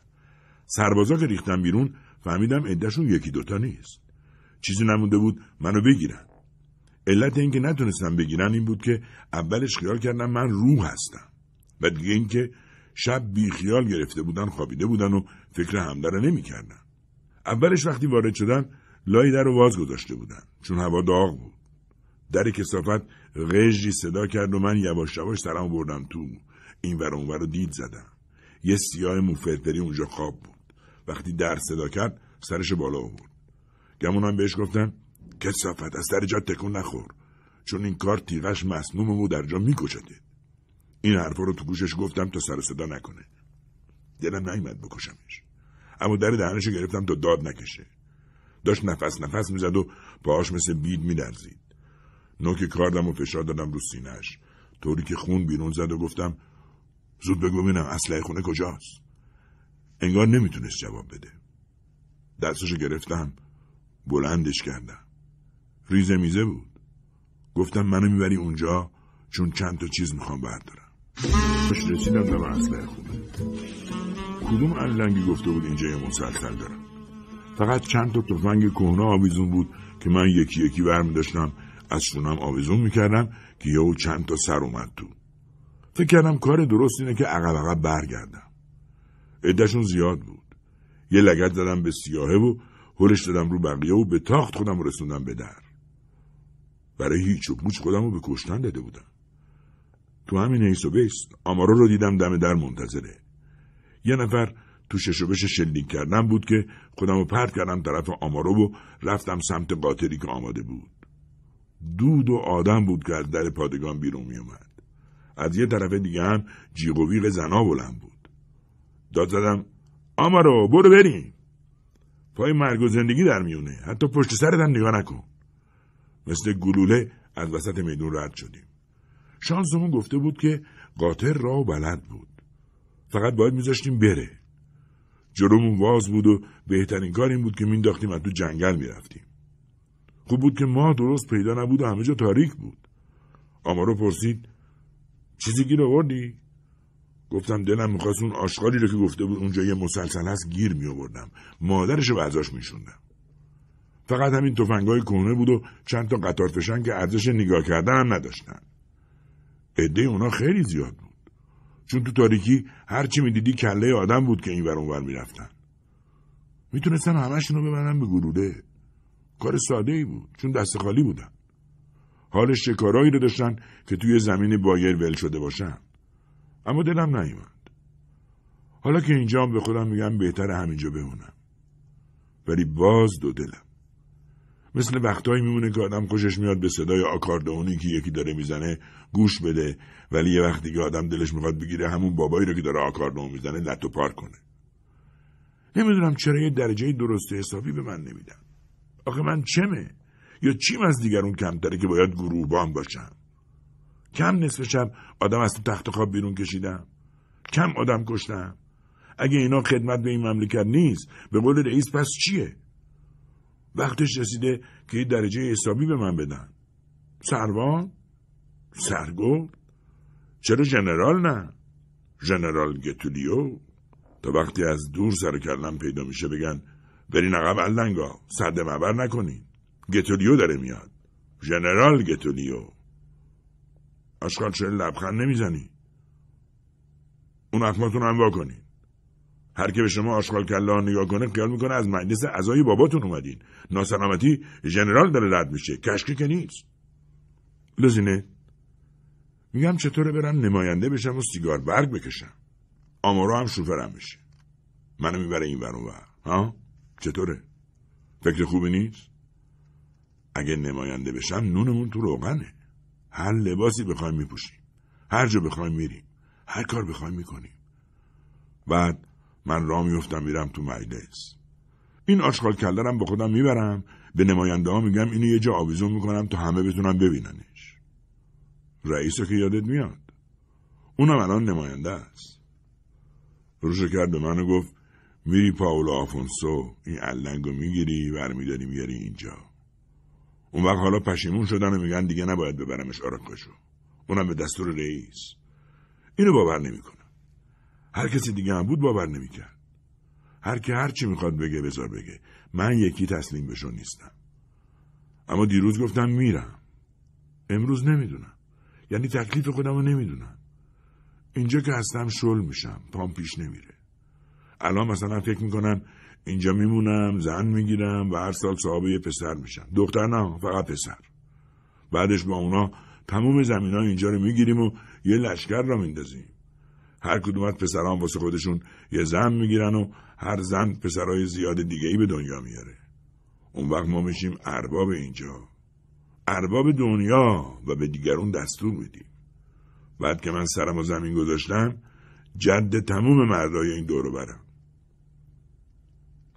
سربازا که ریختن بیرون فهمیدم عدهشون یکی دوتا نیست چیزی نمونده بود منو بگیرن علت اینکه نتونستم بگیرن این بود که اولش خیال کردم من روح هستم و دیگه اینکه شب بیخیال گرفته بودن خوابیده بودن و فکر همدره نمیکردن اولش وقتی وارد شدن لای در رو باز گذاشته بودن چون هوا داغ بود در کسافت غژی صدا کرد و من یواش یواش سرم بردم تو این ور رو دید زدم یه سیاه موفرتری اونجا خواب بود وقتی در صدا کرد سرش بالا آورد گمونم بهش گفتن کسافت از در جا تکون نخور چون این کار تیغش مصنوم و در جا میکشده این حرفا رو تو گوشش گفتم تا سر صدا نکنه دلم نیمد بکشمش اما در دهنشو گرفتم تا داد نکشه داشت نفس نفس میزد و پاهاش مثل بید میلرزید نوک کاردم و فشار دادم رو سینهش طوری که خون بیرون زد و گفتم زود بگو ببینم اسلحه خونه کجاست انگار نمیتونست جواب بده دستشو گرفتم بلندش کردم ریزه میزه بود گفتم منو میبری اونجا چون چند تا چیز میخوام بردارم رسیدم به اسلحه خونه کدوم انلنگی گفته بود اینجا یه مسلسل دارم فقط چند تا تفنگ کهنه آویزون بود که من یکی یکی برمیداشتم از شونم آویزون میکردم که یهو چند تا سر اومد تو فکر کردم کار درست اینه که عقب عقب برگردم عدهشون زیاد بود یه لگت زدم به سیاهه و هلش دادم رو بقیه و به تاخت خودم رسوندم به در برای هیچ و پوچ خودم رو به کشتن داده بودم تو همین حیث و بیست آمارو رو دیدم دم در منتظره یه نفر تو ششوبش شلیک کردن بود که خودم رو پرت کردم طرف آمارو و رفتم سمت قاطری که آماده بود. دود و آدم بود که از در پادگان بیرون می اومد. از یه طرف دیگه هم جیغ و زنا بلند بود. داد زدم آمارو برو بریم. پای مرگ و زندگی در میونه. حتی پشت سرت هم نگاه نکن. مثل گلوله از وسط میدون رد شدیم. شانسمون گفته بود که قاطر را بلد بود. فقط باید میذاشتیم بره جلومون واز بود و بهترین کار این بود که مینداختیم از تو جنگل میرفتیم خوب بود که ما درست پیدا نبود و همه جا تاریک بود آمارو پرسید چیزی گیر آوردی گفتم دلم میخواست اون آشغالی رو که گفته بود اونجا یه مسلسل هست گیر میآوردم مادرش رو ازاش میشوندم فقط همین تفنگای کهنه بود و چند تا قطار فشنگ که ارزش نگاه کردن هم نداشتن عده اونا خیلی زیاد بود چون تو تاریکی هرچی دیدی کله آدم بود که این ور اونور میرفتن میتونستن همشون رو ببرن به گلوله کار ساده ای بود چون دست خالی بودن حال شکارایی رو داشتن که توی زمین بایر ول شده باشن اما دلم نیومد حالا که اینجا به خودم میگم بهتر همینجا بمونم ولی باز دو دلم مثل وقتایی میمونه که آدم خوشش میاد به صدای آکاردونی که یکی داره میزنه گوش بده ولی یه وقتی که آدم دلش میخواد بگیره همون بابایی رو که داره آکاردون میزنه لط و پار کنه نمیدونم چرا یه درجه درست حسابی به من نمیدن آخه من چمه یا چیم از دیگرون کمتره که باید گروهبان باشم کم نصف شب آدم از تو تخت خواب بیرون کشیدم کم آدم کشتم اگه اینا خدمت به این مملکت نیست به قول رئیس پس چیه وقتش رسیده که یه درجه حسابی به من بدن سروان سرگرد چرا جنرال نه جنرال گتولیو تا وقتی از دور سر کلم پیدا میشه بگن برین عقب النگا صد مبر نکنین گتولیو داره میاد جنرال گتولیو اشغال چه لبخند نمیزنی اون اخماتون هم هر که به شما آشغال کلا نگاه کنه خیال میکنه از مجلس اعضای باباتون اومدین ناسلامتی ژنرال داره رد میشه کشکی که نیست لزینه میگم چطوره برم نماینده بشم و سیگار برگ بکشم آمارا هم شوفرم بشه منو میبره این ور ها چطوره فکر خوبی نیست اگه نماینده بشم نونمون تو روغنه هر لباسی بخوایم میپوشیم هر جا بخوایم میریم هر کار بخوایم میکنیم بعد من را میفتم میرم تو مجلس این آشغال کلدرم با خودم میبرم به نماینده ها میگم اینو یه جا آویزون میکنم تا همه بتونم ببیننش رئیس که یادت میاد اونم الان نماینده است روشو کرد به من گفت میری پاولو آفونسو این علنگو میگیری برمیداری میاری اینجا اون وقت حالا پشیمون شدن و میگن دیگه نباید ببرمش آرکاشو اونم به دستور رئیس اینو باور نمیکن هر کسی دیگه هم بود باور نمیکرد هر که هر چی میخواد بگه بذار بگه من یکی تسلیم بشون نیستم اما دیروز گفتم میرم امروز نمیدونم یعنی تکلیف خودم رو نمیدونم اینجا که هستم شل میشم پام پیش نمیره الان مثلا فکر میکنم اینجا میمونم زن میگیرم و هر سال صاحب یه پسر میشم دختر نه فقط پسر بعدش با اونا تمام زمین اینجا رو میگیریم و یه لشکر را میندازیم هر کدوم از پسران واسه خودشون یه زن میگیرن و هر زن پسرای زیاد دیگه ای به دنیا میاره اون وقت ما میشیم ارباب اینجا ارباب دنیا و به دیگرون دستور میدیم بعد که من سرم و زمین گذاشتم جد تموم مردای این دورو برم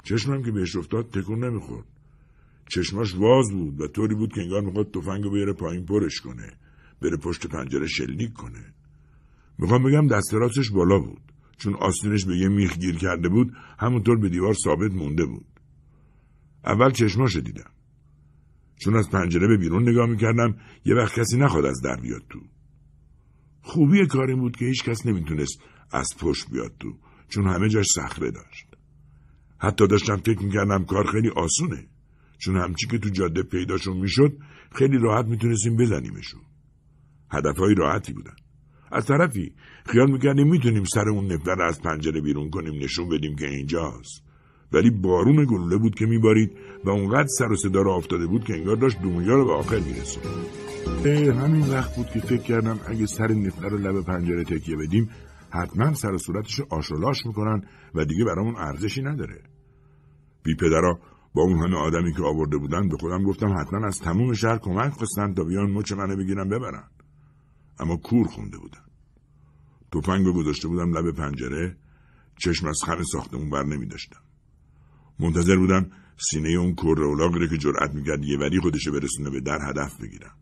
چشمم که بهش افتاد تکون نمیخورد چشماش واز بود و طوری بود که انگار میخواد تفنگ رو بره پایین پرش کنه بره پشت پنجره شلیک کنه میخوام بگم دست راستش بالا بود چون آستینش به یه میخ گیر کرده بود همونطور به دیوار ثابت مونده بود اول چشماشو دیدم چون از پنجره به بیرون نگاه میکردم یه وقت کسی نخواد از در بیاد تو خوبی کار این بود که هیچ کس نمیتونست از پشت بیاد تو چون همه جاش صخره داشت حتی داشتم فکر میکردم کار خیلی آسونه چون همچی که تو جاده پیداشون میشد خیلی راحت میتونستیم بزنیمشون هدفهایی راحتی بودن از طرفی خیال میکردیم میتونیم سر اون نفر از پنجره بیرون کنیم نشون بدیم که اینجاست ولی بارون گلوله بود که میبارید و اونقدر سر و صدا را افتاده بود که انگار داشت دنیا رو به آخر میرسون همین وقت بود که فکر کردم اگه سر نفر رو لب پنجره تکیه بدیم حتما سر و صورتش آشولاش میکنن و دیگه برامون ارزشی نداره بی پدرا با اون همه آدمی که آورده بودن به خودم گفتم حتما از تموم شهر کمک خواستن تا بیان مچ منو بگیرن ببرن اما کور خونده بودم تفنگ رو گذاشته بودم لب پنجره چشم از خر ساختمون بر نمی داشتم. منتظر بودم سینه اون کور اولاقی رو که جرأت میکرد یه وری خودشه برسونه به در هدف بگیرم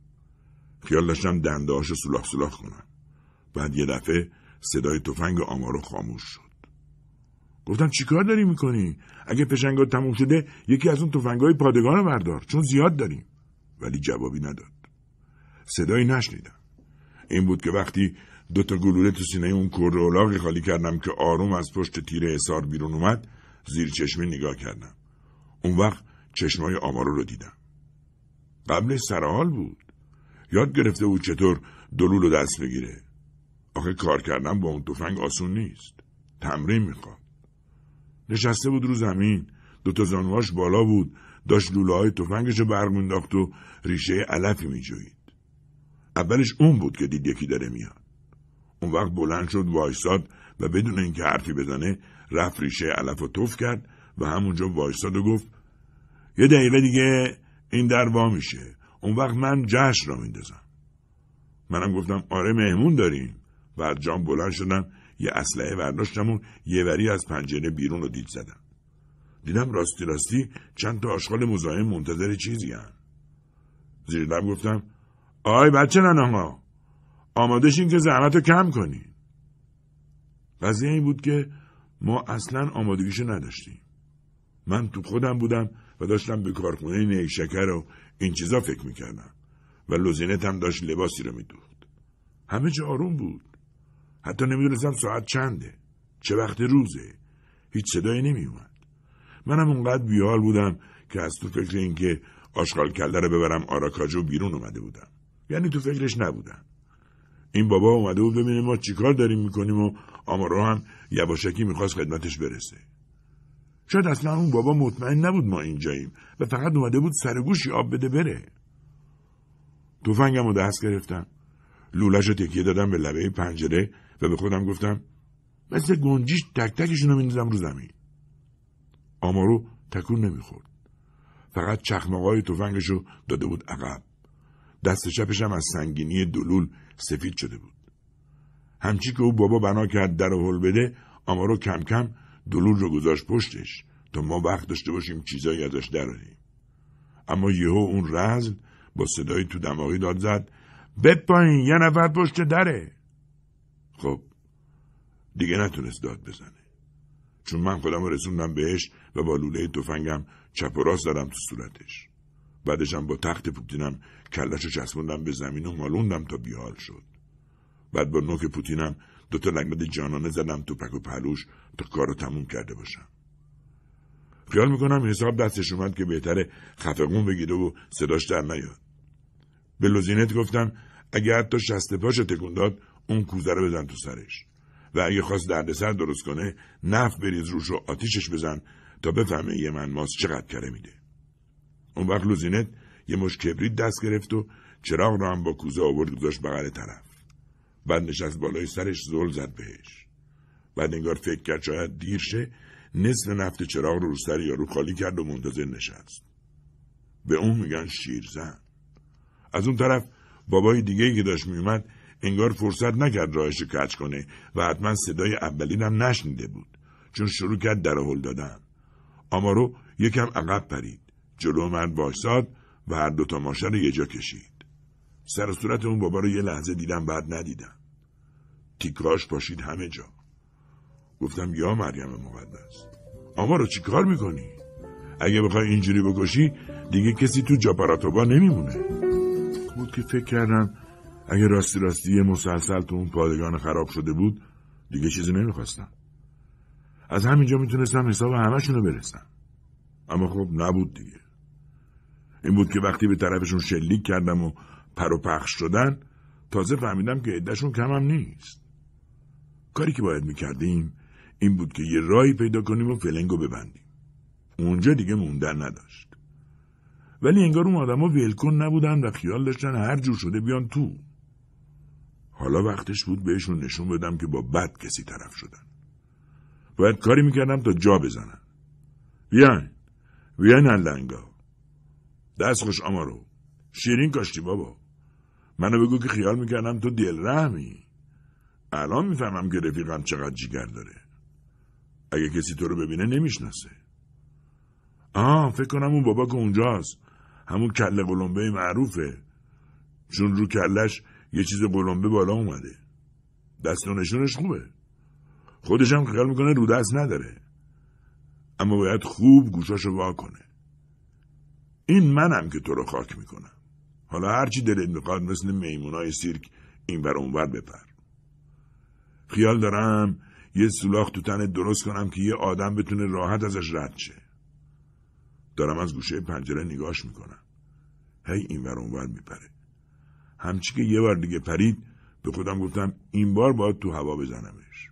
خیال داشتم دندهاش رو سلاخ کنم بعد یه دفعه صدای تفنگ آمارو خاموش شد گفتم چیکار داری میکنی اگه پشنگا تموم شده یکی از اون تفنگای پادگان رو بردار چون زیاد داریم ولی جوابی نداد صدایی نشنیدم این بود که وقتی دو تا گلوله تو سینه اون کرده اولاقی خالی کردم که آروم از پشت تیره حسار بیرون اومد زیر چشمی نگاه کردم اون وقت چشمای آمارو رو دیدم قبل سرحال بود یاد گرفته بود چطور دلول رو دست بگیره آخه کار کردن با اون تفنگ آسون نیست تمرین میخواد نشسته بود رو زمین دوتا زانواش بالا بود داشت لوله های تفنگش رو برمونداخت و ریشه علفی میجوید اولش اون بود که دید یکی داره میاد اون وقت بلند شد وایساد و بدون اینکه حرفی بزنه رفت ریشه علف و توف کرد و همونجا وایساد و گفت یه دقیقه دیگه این در وا میشه اون وقت من جشن را میندازم منم گفتم آره مهمون داریم و از جام بلند شدم یه اسلحه برداشتم و یه وری از پنجره بیرون رو دید زدم دیدم راستی راستی چند تا آشغال مزاحم منتظر چیزی هم. زیر لب گفتم آی بچه ها آماده شین که زحمت رو کم کنی. قضیه این بود که ما اصلا آمادگیشو نداشتیم من تو خودم بودم و داشتم به کارخونه نیشکر و این چیزا فکر میکردم و لوزینت هم داشت لباسی رو میدوخت همه چه آروم بود حتی نمیدونستم ساعت چنده چه وقت روزه هیچ صدایی نمیومد منم اونقدر بیحال بودم که از تو فکر اینکه آشغال کله رو ببرم آراکاجو بیرون اومده بودم یعنی تو فکرش نبودن این بابا اومده بود ببینه ما چیکار داریم میکنیم و آمارو هم یواشکی میخواست خدمتش برسه شاید اصلا اون بابا مطمئن نبود ما اینجاییم و فقط اومده بود سرگوشی آب بده بره توفنگم رو دست گرفتم لولش رو تکیه دادم به لبه پنجره و به خودم گفتم مثل گنجیش تک تکشون رو میندازم رو زمین آمارو تکون نمیخورد فقط چخماقای توفنگش رو داده بود عقب دست چپشم از سنگینی دلول سفید شده بود همچی که او بابا بنا کرد در حل بده آمارو کم کم دلول رو گذاشت پشتش تا ما وقت داشته باشیم چیزایی ازش دراریم اما یهو اون رزل با صدای تو دماغی داد زد بپایین یه نفر پشت دره خب دیگه نتونست داد بزنه چون من خودم رسوندم بهش و با لوله تفنگم چپ و راست دادم تو صورتش بعدشم با تخت پوتینم کلش چسبوندم به زمین و مالوندم تا بیحال شد بعد با نوک پوتینم دوتا لگمت جانانه زدم تو پک و پلوش تا کارو تموم کرده باشم خیال میکنم حساب دستش اومد که بهتره خفقون بگیره و صداش در نیاد به لوزینت گفتم اگه حتی شست پاش تکون داد اون کوزه رو بزن تو سرش و اگه خواست دردسر درست کنه نف بریز روش و آتیشش بزن تا بفهمه یه من ماست چقدر کره میده اون وقت لوزینت یه مش کبریت دست گرفت و چراغ رو هم با کوزه آورد گذاشت بغل طرف بعد نشست بالای سرش زل زد بهش بعد انگار فکر کرد شاید دیر شه نصف نفت چراغ رو رو سر رو خالی کرد و منتظر نشست به اون میگن شیرزن از اون طرف بابای دیگه که داشت میومد انگار فرصت نکرد راهش رو کچ کنه و حتما صدای اولین هم نشنیده بود چون شروع کرد در هل دادن آمارو یکم عقب پرید جلو من وایساد و هر دو ماشه رو یه جا کشید. سر صورت اون بابا رو یه لحظه دیدم بعد ندیدم. تیکاش پاشید همه جا. گفتم یا مریم مقدس اما رو چیکار میکنی؟ اگه بخوای اینجوری بکشی دیگه کسی تو جاپاراتوبا نمیمونه بود که فکر کردم اگه راستی راستی مسلسل تو اون پادگان خراب شده بود دیگه چیزی نمیخواستم از همینجا میتونستم حساب همهشون رو برسم اما خب نبود دیگه این بود که وقتی به طرفشون شلیک کردم و پر و پخش شدن تازه فهمیدم که عدهشون کمم نیست کاری که باید میکردیم این بود که یه راهی پیدا کنیم و فلنگو ببندیم اونجا دیگه موندن نداشت ولی انگار اون آدما ولکن نبودن و خیال داشتن هر جور شده بیان تو حالا وقتش بود بهشون نشون بدم که با بد کسی طرف شدن باید کاری میکردم تا جا بزنن بیاین بیاین اللنگا دست خوش آمارو شیرین کاشتی بابا منو بگو که خیال میکردم تو دلرحمی الان میفهمم که رفیقم چقدر جیگر داره اگه کسی تو رو ببینه نمیشناسه آه فکر کنم اون بابا که اونجاست همون کله قلمبه معروفه چون رو کلش یه چیز قلمبه بالا اومده دست و نشونش خوبه خودشم هم خیال میکنه رو دست نداره اما باید خوب گوشاشو وا کنه این منم که تو رو خاک میکنم حالا هرچی دلت میخواد مثل میمونای سیرک این بر اونور بپر خیال دارم یه سولاخ تو تنت درست کنم که یه آدم بتونه راحت ازش رد شه دارم از گوشه پنجره نگاش میکنم هی این بر اونور میپره همچی که یه بار دیگه پرید به خودم گفتم این بار باید تو هوا بزنمش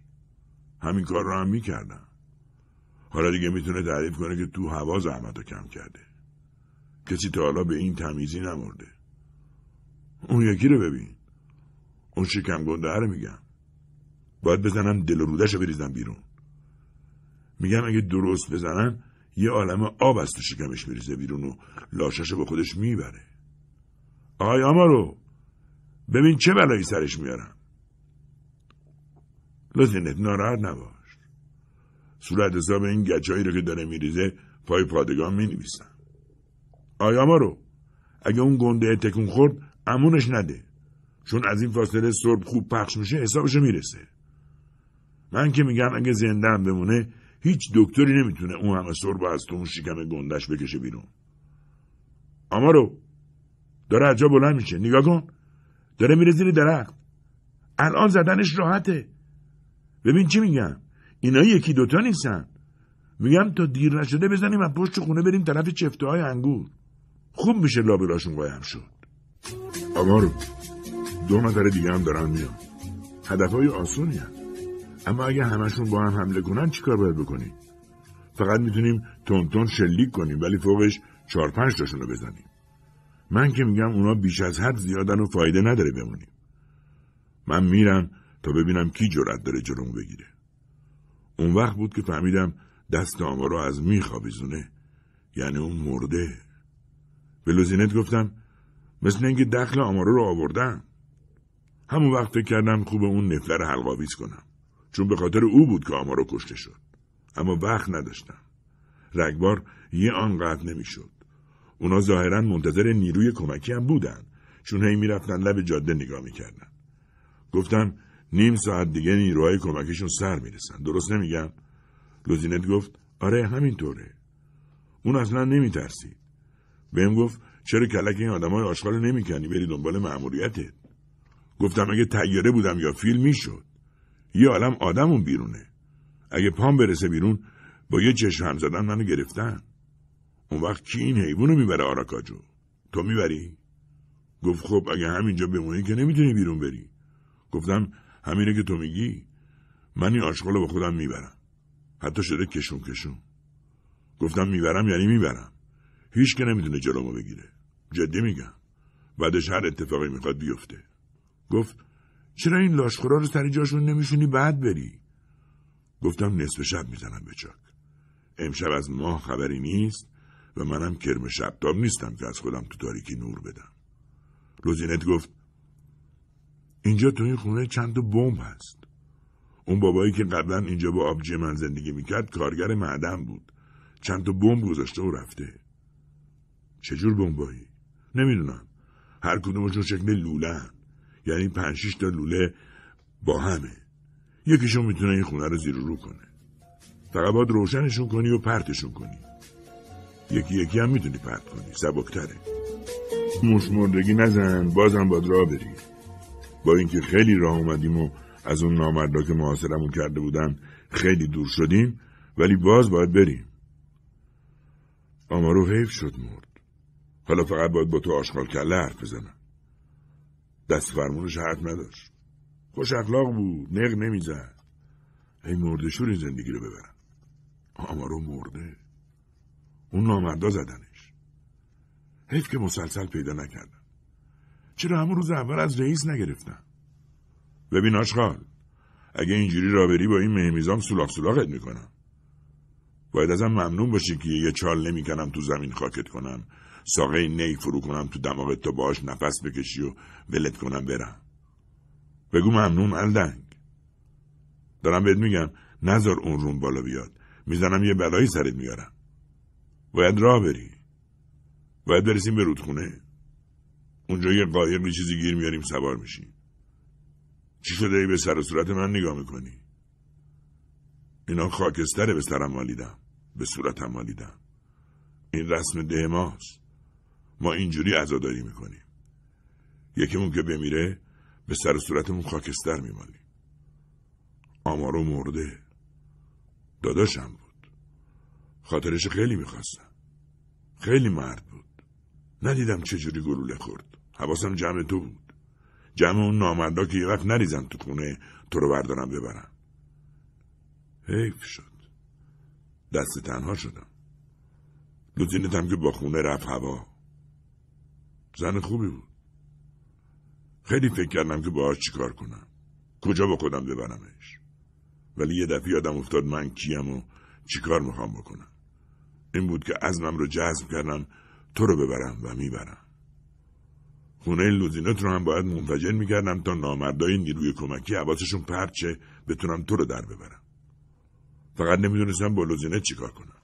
همین کار رو هم میکردم حالا دیگه میتونه تعریف کنه که تو هوا زحمت رو کم کرده کسی تا حالا به این تمیزی نمرده اون یکی رو ببین اون شکم گنده رو میگم باید بزنم دل و رودش رو بریزن بیرون میگم اگه درست بزنن یه عالم آب از تو شکمش میریزه بیرون و لاشش به خودش میبره آقای آمارو ببین چه بلایی سرش میارم لزینت ناراحت نباش صورت حساب این گچایی رو که داره میریزه پای پادگان مینویسن ما رو اگه اون گنده تکون خورد امونش نده چون از این فاصله سرب خوب پخش میشه حسابش میرسه من که میگم اگه زنده هم بمونه هیچ دکتری نمیتونه اون همه سرب از تو اون شکم گندش بکشه بیرون اما رو داره از جا بلند میشه نگاه کن داره میره زیر درخت الان زدنش راحته ببین چی میگم اینا یکی دوتا نیستن میگم تا دیر نشده بزنیم از پشت خونه بریم طرف چفته های انگور خوب میشه لابلاشون قایم شد آقا دو نفر دیگه هم دارن میان هدفهای آسونی هم. اما اگه همشون با هم حمله کنن چیکار باید بکنیم فقط میتونیم تون شلیک کنیم ولی فوقش چهار پنج تاشون رو بزنیم من که میگم اونا بیش از حد زیادن و فایده نداره بمونیم من میرم تا ببینم کی جرأت داره جلوم بگیره اون وقت بود که فهمیدم دست آمارو از میخوابیزونه یعنی اون مرده به لوزینت گفتم مثل اینکه دخل آمارو رو آوردم همون وقت فکر کردم خوب اون نفله رو حلقاویز کنم چون به خاطر او بود که آمارو کشته شد اما وقت نداشتم رگبار یه آنقدر نمیشد اونا ظاهرا منتظر نیروی کمکی هم بودن چون هی میرفتن لب جاده نگاه میکردن گفتم نیم ساعت دیگه نیروهای کمکشون سر میرسن درست نمیگم لوزینت گفت آره همینطوره اون اصلا نمیترسید بهم گفت چرا کلک این آدمای آشغال نمیکنی بری دنبال مأموریتت گفتم اگه تیاره بودم یا فیلم میشد یه عالم آدمون بیرونه اگه پام برسه بیرون با یه چشم هم زدن منو گرفتن اون وقت کی این حیوانو میبره آراکاجو تو میبری گفت خب اگه همینجا بمونی که نمیتونی بیرون بری گفتم همینه که تو میگی من این آشغال با خودم میبرم حتی شده کشون کشون گفتم میبرم یعنی میبرم هیچ که نمیدونه جلومو بگیره جدی میگم بعدش هر اتفاقی میخواد بیفته گفت چرا این لاشخورا رو سر جاشون نمیشونی بعد بری گفتم نصف شب میزنم به چاک امشب از ماه خبری نیست و منم کرم شبتاب نیستم که از خودم تو تاریکی نور بدم لوزینت گفت اینجا تو این خونه چند تا بمب هست اون بابایی که قبلا اینجا با آبجی من زندگی میکرد کارگر معدن بود چند تا بمب گذاشته و رفته چجور بمبایی؟ نمیدونم هر کدومشون شکل لوله هن. یعنی پنج تا لوله با همه یکیشون میتونه این خونه رو زیر رو کنه فقط روشنشون کنی و پرتشون کنی یکی یکی هم میتونی پرت کنی سبکتره مشمردگی نزن بازم باید راه بری با اینکه خیلی راه اومدیم و از اون نامردا که محاصرمون کرده بودن خیلی دور شدیم ولی باز باید بریم آمارو حیف شد مرد حالا فقط باید با تو آشغال کله حرف بزنم دست فرمونش حرف نداشت خوش اخلاق بود نق نمیزد ای مرده شور این زندگی رو ببرم آمارو مرده اون نامردا زدنش حیف که مسلسل پیدا نکردم چرا همون روز اول از رئیس نگرفتم ببین آشغال اگه اینجوری را با این مهمیزام سلاخ سلاخت میکنم باید ازم ممنون باشی که یه چال نمیکنم تو زمین خاکت کنم ساقه نیک فرو کنم تو دماغ تو باش نفس بکشی و ولت کنم برم بگو ممنون الدنگ دارم بهت میگم نظر اون روم بالا بیاد میزنم یه بلایی سرت میارم باید راه بری باید برسیم به رودخونه اونجا یه قایق چیزی گیر میاریم سوار میشیم چی شده ای به سر و صورت من نگاه میکنی اینا خاکستره به سرم مالیدم به صورتم مالیدم این رسم ده ماست ما اینجوری عزاداری میکنیم یکیمون که بمیره به سر صورتمون خاکستر میمالیم آمارو مرده داداشم بود خاطرش خیلی میخواستم خیلی مرد بود ندیدم چجوری گلوله خورد حواسم جمع تو بود جمع اون نامردا که یه وقت نریزن تو خونه تو رو بردارم ببرم حیف شد دست تنها شدم لوزینتم که با خونه رفت هوا زن خوبی بود خیلی فکر کردم که باهاش چیکار کنم کجا با خودم ببرمش ولی یه دفعه یادم افتاد من کیم و چیکار میخوام بکنم این بود که ازمم رو جذب کردم تو رو ببرم و میبرم خونه لوزینت رو هم باید منفجر میکردم تا نامردای نیروی کمکی حواسشون پرچه بتونم تو رو در ببرم فقط نمیدونستم با لوزینت چیکار کنم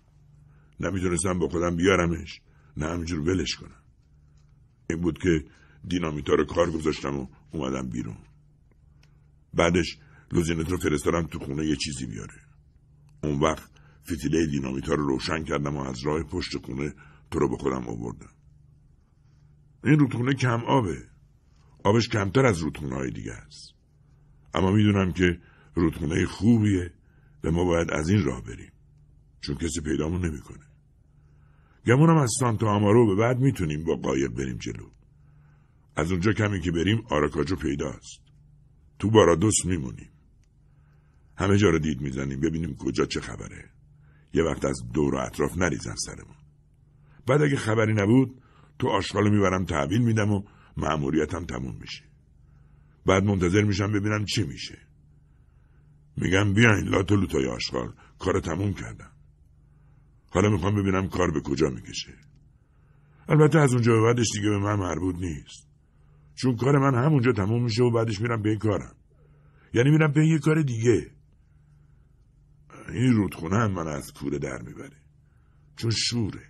نمیتونستم با خودم بیارمش نه همینجور ولش کنم این بود که دینامیتا رو کار گذاشتم و اومدم بیرون بعدش لوزینت رو فرستادم تو خونه یه چیزی بیاره اون وقت فتیله دینامیتا رو روشن کردم و از راه پشت خونه تو رو به خودم آوردم این رودخونه کم آبه آبش کمتر از رودخونه های دیگه است اما میدونم که رودخونه خوبیه و ما باید از این راه بریم چون کسی پیدامون نمیکنه گمونم از سانتا آمارو به بعد میتونیم با قایق بریم جلو از اونجا کمی که بریم آراکاجو پیداست تو بارادوس میمونیم همه جا رو دید میزنیم ببینیم کجا چه خبره یه وقت از دور و اطراف نریزن سرمون بعد اگه خبری نبود تو آشغالو میبرم تحویل میدم و مأموریتم تموم میشه بعد منتظر میشم ببینم چی میشه میگم بیاین لاتو لوتای آشغال کار تموم کردم حالا میخوام ببینم کار به کجا میکشه البته از اونجا به بعدش دیگه به من مربوط نیست چون کار من همونجا تموم میشه و بعدش میرم به کارم یعنی میرم به یه کار دیگه این رودخونه هم من از کوره در میبره چون شوره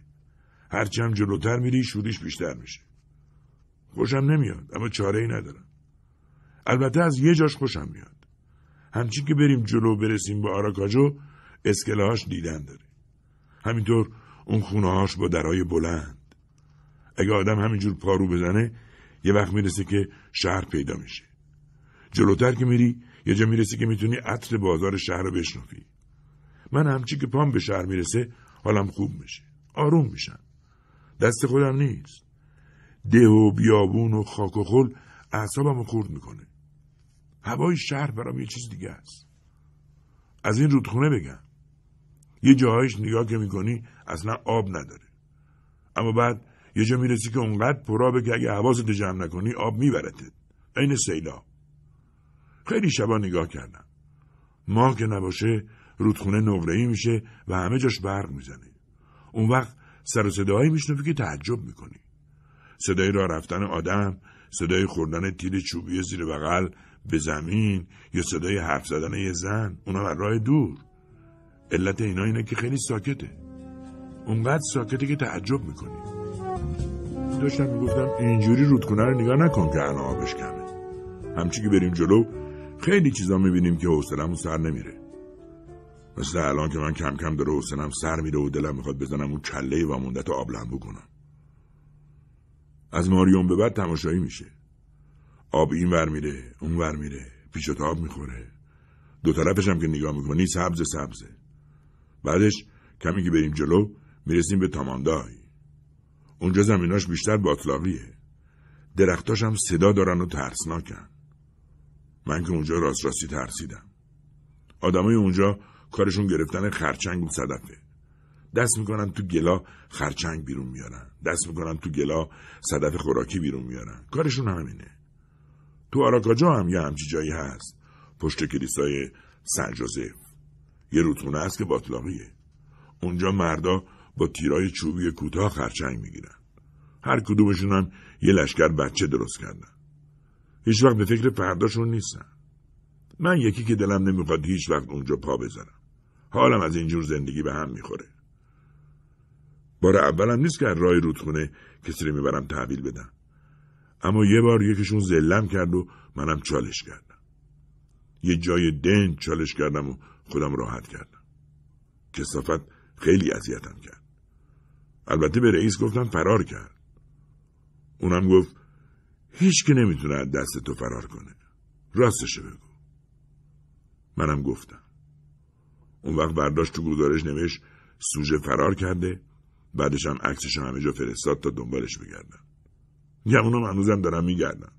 هرچم جلوتر میری شوریش بیشتر میشه خوشم نمیاد اما چاره ای ندارم البته از یه جاش خوشم میاد همچین که بریم جلو برسیم به آراکاجو اسکلهاش دیدن داره همینطور اون خونه هاش با درای بلند اگه آدم همینجور پارو بزنه یه وقت میرسه که شهر پیدا میشه جلوتر که میری یه جا میرسه که میتونی عطر بازار شهر رو بشنفی من همچی که پام به شهر میرسه حالم خوب میشه آروم میشم دست خودم نیست ده و بیابون و خاک و خل اعصابم رو خورد میکنه هوای شهر برام یه چیز دیگه است از این رودخونه بگم یه جاهایش نگاه که میکنی اصلا آب نداره اما بعد یه جا میرسی که اونقدر پرابه که اگه حواست جمع نکنی آب میبرتت عین سیلا خیلی شبا نگاه کردم ما که نباشه رودخونه ای میشه و همه جاش برق میزنه اون وقت سر و صداهایی میشنوی که تعجب میکنی صدای راه رفتن آدم صدای خوردن تیر چوبی زیر بغل به زمین یا صدای حرف زدن یه زن اونا بر راه دور علت اینا اینه که خیلی ساکته اونقدر ساکته که تعجب میکنی داشتم میگفتم اینجوری رودخونه رو نگاه نکن که الان آبش کمه همچی که بریم جلو خیلی چیزا میبینیم که حوصلمون سر نمیره مثل الان که من کم کم داره حوصلم سر میره و دلم میخواد بزنم اون کله و موندت آب لنبو کنم از ماریون به بعد تماشایی میشه آب این ور میره اون ور میره پیش و تاب میخوره دو طرفش هم که نگاه میکنی سبز سبزه بعدش کمی که بریم جلو میرسیم به تاماندای اونجا زمیناش بیشتر باطلاقیه درختاش هم صدا دارن و ترسناکن من که اونجا راست راستی ترسیدم آدمای اونجا کارشون گرفتن خرچنگ و صدفه دست میکنن تو گلا خرچنگ بیرون میارن دست میکنن تو گلا صدف خوراکی بیرون میارن کارشون همینه تو آراکاجا هم یه همچی جایی هست پشت کلیسای سن یه رودخونه است که باطلاقیه اونجا مردا با تیرای چوبی کوتاه خرچنگ میگیرن هر کدومشون هم یه لشکر بچه درست کردن هیچ وقت به فکر فرداشون نیستن من یکی که دلم نمیخواد هیچ وقت اونجا پا بزنم حالم از اینجور زندگی به هم میخوره بار اولم نیست که رای رودخونه کسی رو میبرم تحویل بدم اما یه بار یکیشون زلم کرد و منم چالش کردم یه جای دن چالش کردم و خودم راحت کردم کسافت خیلی اذیتم کرد البته به رئیس گفتم فرار کرد اونم گفت هیچ که نمیتونه از دست تو فرار کنه راستش بگو منم گفتم اون وقت برداشت تو گزارش نوشت سوژه فرار کرده بعدش هم عکسش همه جا فرستاد تا دنبالش بگردم اونم هنوزم دارم میگردم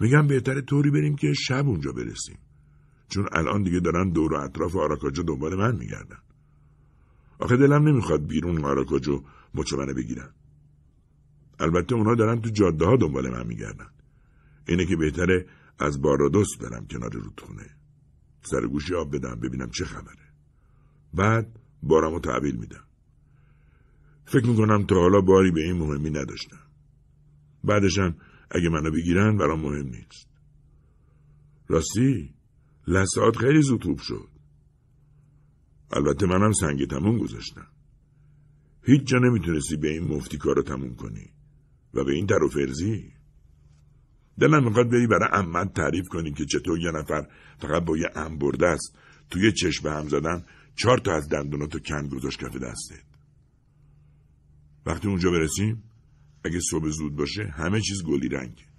میگم بهتر طوری بریم که شب اونجا برسیم چون الان دیگه دارن دور و اطراف آراکاجو دنبال من میگردن آخه دلم نمیخواد بیرون آراکاجو مچو منو بگیرن البته اونا دارن تو جاده ها دنبال من میگردن اینه که بهتره از بارادوس برم کنار رودخونه سر گوشی آب بدم ببینم چه خبره بعد بارمو تعویل میدم فکر میکنم تا حالا باری به این مهمی نداشتم بعدشم اگه منو بگیرن برام مهم نیست راستی لسات خیلی زود شد. البته منم سنگ تموم گذاشتم. هیچ جا نمیتونستی به این مفتی کار رو تموم کنی و به این تر و فرزی. دلم میخواد بری برای امت تعریف کنی که چطور یه نفر فقط با یه ام برده است توی چشم هم زدن چهار تا از دندوناتو کند گذاشت کف دستت. وقتی اونجا برسیم اگه صبح زود باشه همه چیز گلی رنگه.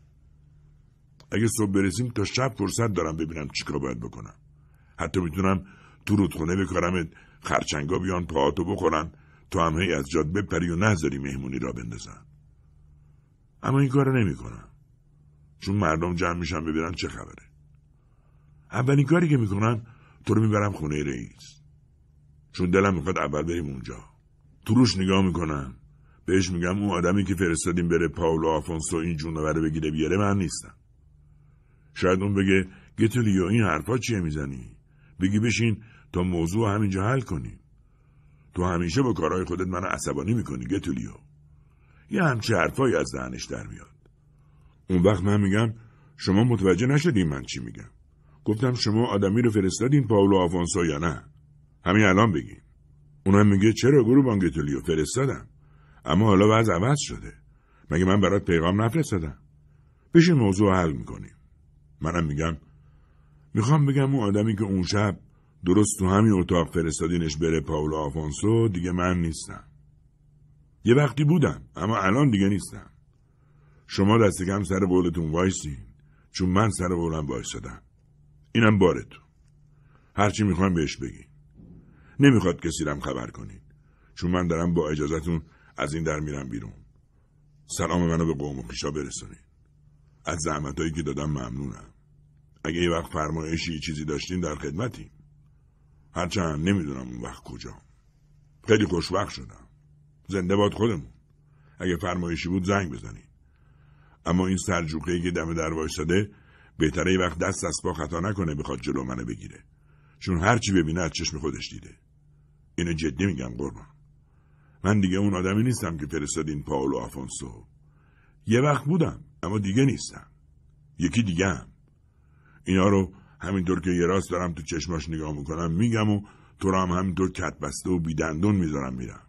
اگه صبح برسیم تا شب فرصت دارم ببینم چیکار باید بکنم حتی میتونم تو رودخونه بکارمت خرچنگا بیان پاهاتو بخورن تو هم هی از جاد بپری و نذاری مهمونی را بندازن اما این کارو نمیکنم چون مردم جمع میشن ببینن چه خبره اولین کاری که میکنم تو رو میبرم خونه رئیس چون دلم میخواد اول بریم اونجا تو نگاه میکنم بهش میگم اون آدمی که فرستادیم بره پاولو آفونسو این جونوره بگیره بیاره من نیستم شاید اون بگه گتولیو این حرفا چیه میزنی بگی بشین تا موضوع همینجا حل کنیم تو همیشه با کارهای خودت منو عصبانی میکنی گتولیو یه همچه حرفایی از دهنش در میاد اون وقت من میگم شما متوجه نشدیم من چی میگم گفتم شما آدمی رو فرستادین پاولو آفونسو یا نه همین الان بگین اونم میگه چرا گروبان گتولیو فرستادم اما حالا وضع عوض شده مگه من برات پیغام نفرستادم بشین موضوع حل میکنیم منم میگم میخوام بگم اون آدمی که اون شب درست تو همین اتاق فرستادینش بره پاول آفانسو دیگه من نیستم یه وقتی بودم اما الان دیگه نیستم شما دست سر بولتون وایسین چون من سر بولم وایسادم اینم بارتون هرچی میخوام بهش بگین نمیخواد کسی رم خبر کنین چون من دارم با اجازتون از این در میرم بیرون سلام منو به قوم و خیشا برسونین از زحمتهایی که دادم ممنونم اگه یه وقت فرمایشی چیزی داشتیم در خدمتیم هرچند نمیدونم اون وقت کجا خیلی خوشوقت شدم زنده باد خودمون اگه فرمایشی بود زنگ بزنید اما این سرجوقه که دم در وایساده بهتره یه وقت دست از پا خطا نکنه بخواد جلو منو بگیره چون هرچی ببینه از چشم خودش دیده اینو جدی میگم قربان من دیگه اون آدمی نیستم که فرستادین پاولو آفونسو یه وقت بودم اما دیگه نیستم یکی دیگه هم. اینا رو همینطور که یه راست دارم تو چشماش نگاه میکنم میگم و تو رو هم همینطور کت بسته و بیدندون میذارم میرم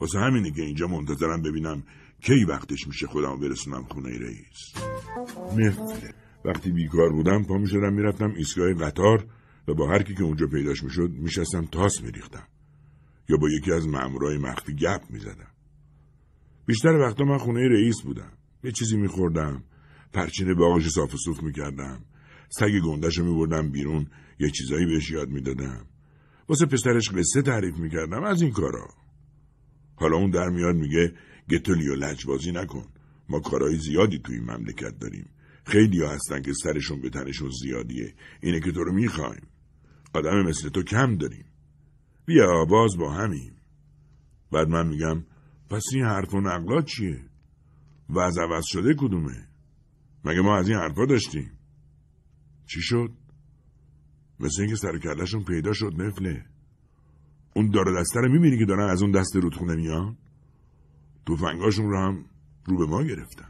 واسه همینه که اینجا منتظرم ببینم کی وقتش میشه خودم برسونم خونه رئیس وقتی بیکار بودم پا میشدم میرفتم ایستگاه قطار و با هر کی که اونجا پیداش میشد میشستم تاس میریختم یا با یکی از مامورای مخفی گپ میزدم بیشتر وقتا من خونه رئیس بودم یه چیزی میخوردم پرچین باغش صاف و میکردم سگ گندش رو بردم بیرون یه چیزایی بهش یاد میدادم واسه پسرش قصه تعریف میکردم از این کارا حالا اون در میاد میگه گتلی و لجبازی نکن ما کارهای زیادی توی این مملکت داریم خیلی ها هستن که سرشون به تنشون زیادیه اینه که تو رو میخوایم آدم مثل تو کم داریم بیا باز با همیم بعد من میگم پس این حرف و نقلات چیه؟ و از عوض شده کدومه؟ مگه ما از این حرفا داشتیم؟ چی شد؟ مثل اینکه سر پیدا شد نفله اون داره دسته رو میبینی که دارن از اون دست رودخونه میان توفنگاشون رو هم رو به ما گرفتن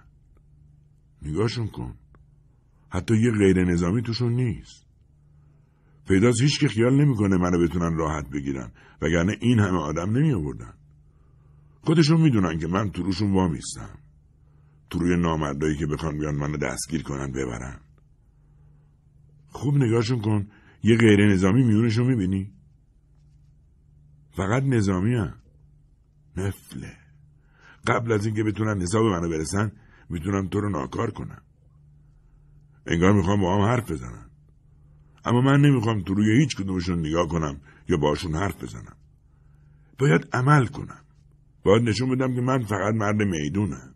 نگاهشون کن حتی یه غیر نظامی توشون نیست پیداز هیچ که خیال نمیکنه منو بتونن راحت بگیرن وگرنه این همه آدم نمی آوردن خودشون میدونن که من تو روشون وامیستم تو روی نامردایی که بخوان بیان منو دستگیر کنن ببرن خوب نگاهشون کن یه غیر نظامی میونشون میبینی فقط نظامی هم. نفله قبل از اینکه بتونن حساب منو برسن میتونم تو رو ناکار کنم انگار میخوام با هم حرف بزنم اما من نمیخوام تو روی هیچ کدومشون نگاه کنم یا باشون حرف بزنم باید عمل کنم باید نشون بدم که من فقط مرد میدونم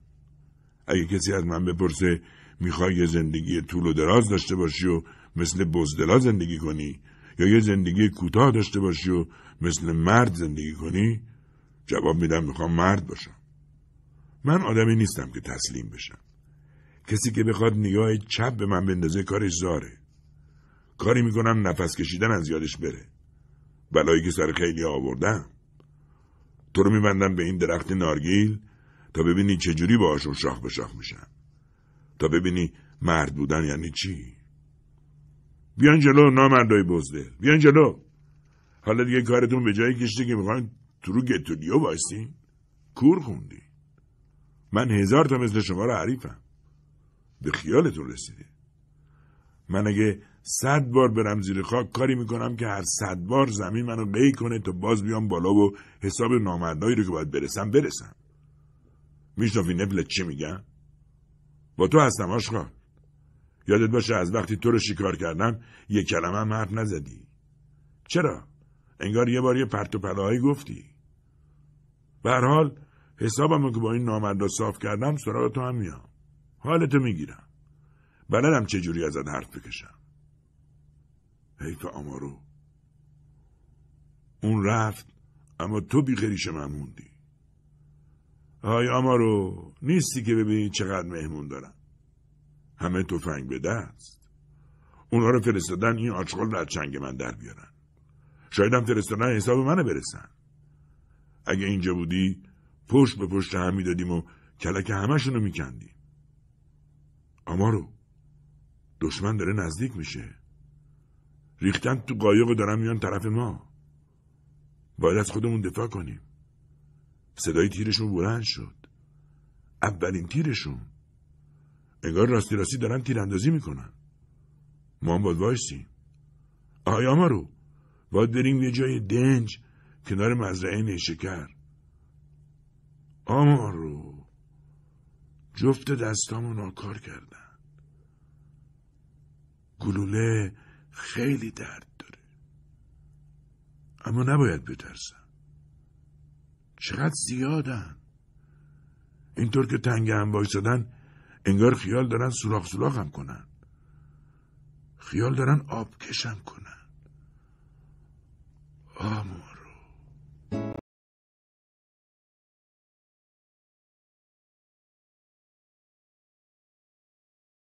اگه کسی از من بپرسه میخوای یه زندگی طول و دراز داشته باشی و مثل بزدلا زندگی کنی یا یه زندگی کوتاه داشته باشی و مثل مرد زندگی کنی جواب میدم میخوام مرد باشم من آدمی نیستم که تسلیم بشم کسی که بخواد نگاه چپ به من بندازه کارش زاره کاری میکنم نفس کشیدن از یادش بره بلایی که سر خیلی آوردم تو رو میبندم به این درخت نارگیل تا ببینی چجوری باهاشون شاخ به شاخ میشن تا ببینی مرد بودن یعنی چی بیان جلو نامردای بزده بیان جلو حالا دیگه کارتون به جایی کشته که میخواین تو رو گتولیو بایستین کور خوندی من هزار تا مثل شما رو عریفم به خیالتون رسیده من اگه صد بار برم زیر خاک کاری میکنم که هر صد بار زمین منو قی کنه تا باز بیام بالا و حساب نامردایی رو که باید برسم برسم میشنفی نفلت چی میگم؟ با تو هستم آشقا یادت باشه از وقتی تو رو شکار کردم یه کلمه هم حرف نزدی چرا انگار یه بار یه پرت و پلاهایی گفتی به هر حال حسابم که با این رو صاف کردم سراغ تو هم میام حالتو میگیرم بلدم چجوری ازت حرف بکشم حیف آمارو اون رفت اما تو بیخریش من موندی های آمارو نیستی که ببینی چقدر مهمون دارم همه تفنگ به دست اونها رو فرستادن این آچغال رو از چنگ من در بیارن شاید هم فرستادن حساب منو برسن اگه اینجا بودی پشت به پشت هم میدادیم و کلک همشون رو میکندیم اما رو دشمن داره نزدیک میشه ریختن تو قایق و دارن میان طرف ما باید از خودمون دفاع کنیم صدای تیرشون بلند شد اولین تیرشون انگار راستی راستی دارن تیراندازی میکنن ما هم باید وایسیم آیا ما رو باید بریم یه جای دنج کنار مزرعه نیشکر آمارو. رو جفت دستامو ناکار کردن گلوله خیلی درد داره اما نباید بترسم چقدر زیادن اینطور که تنگ هم وایسادن انگار خیال دارن سوراخ سوراخم کنن خیال دارن آب کشم کنن آمون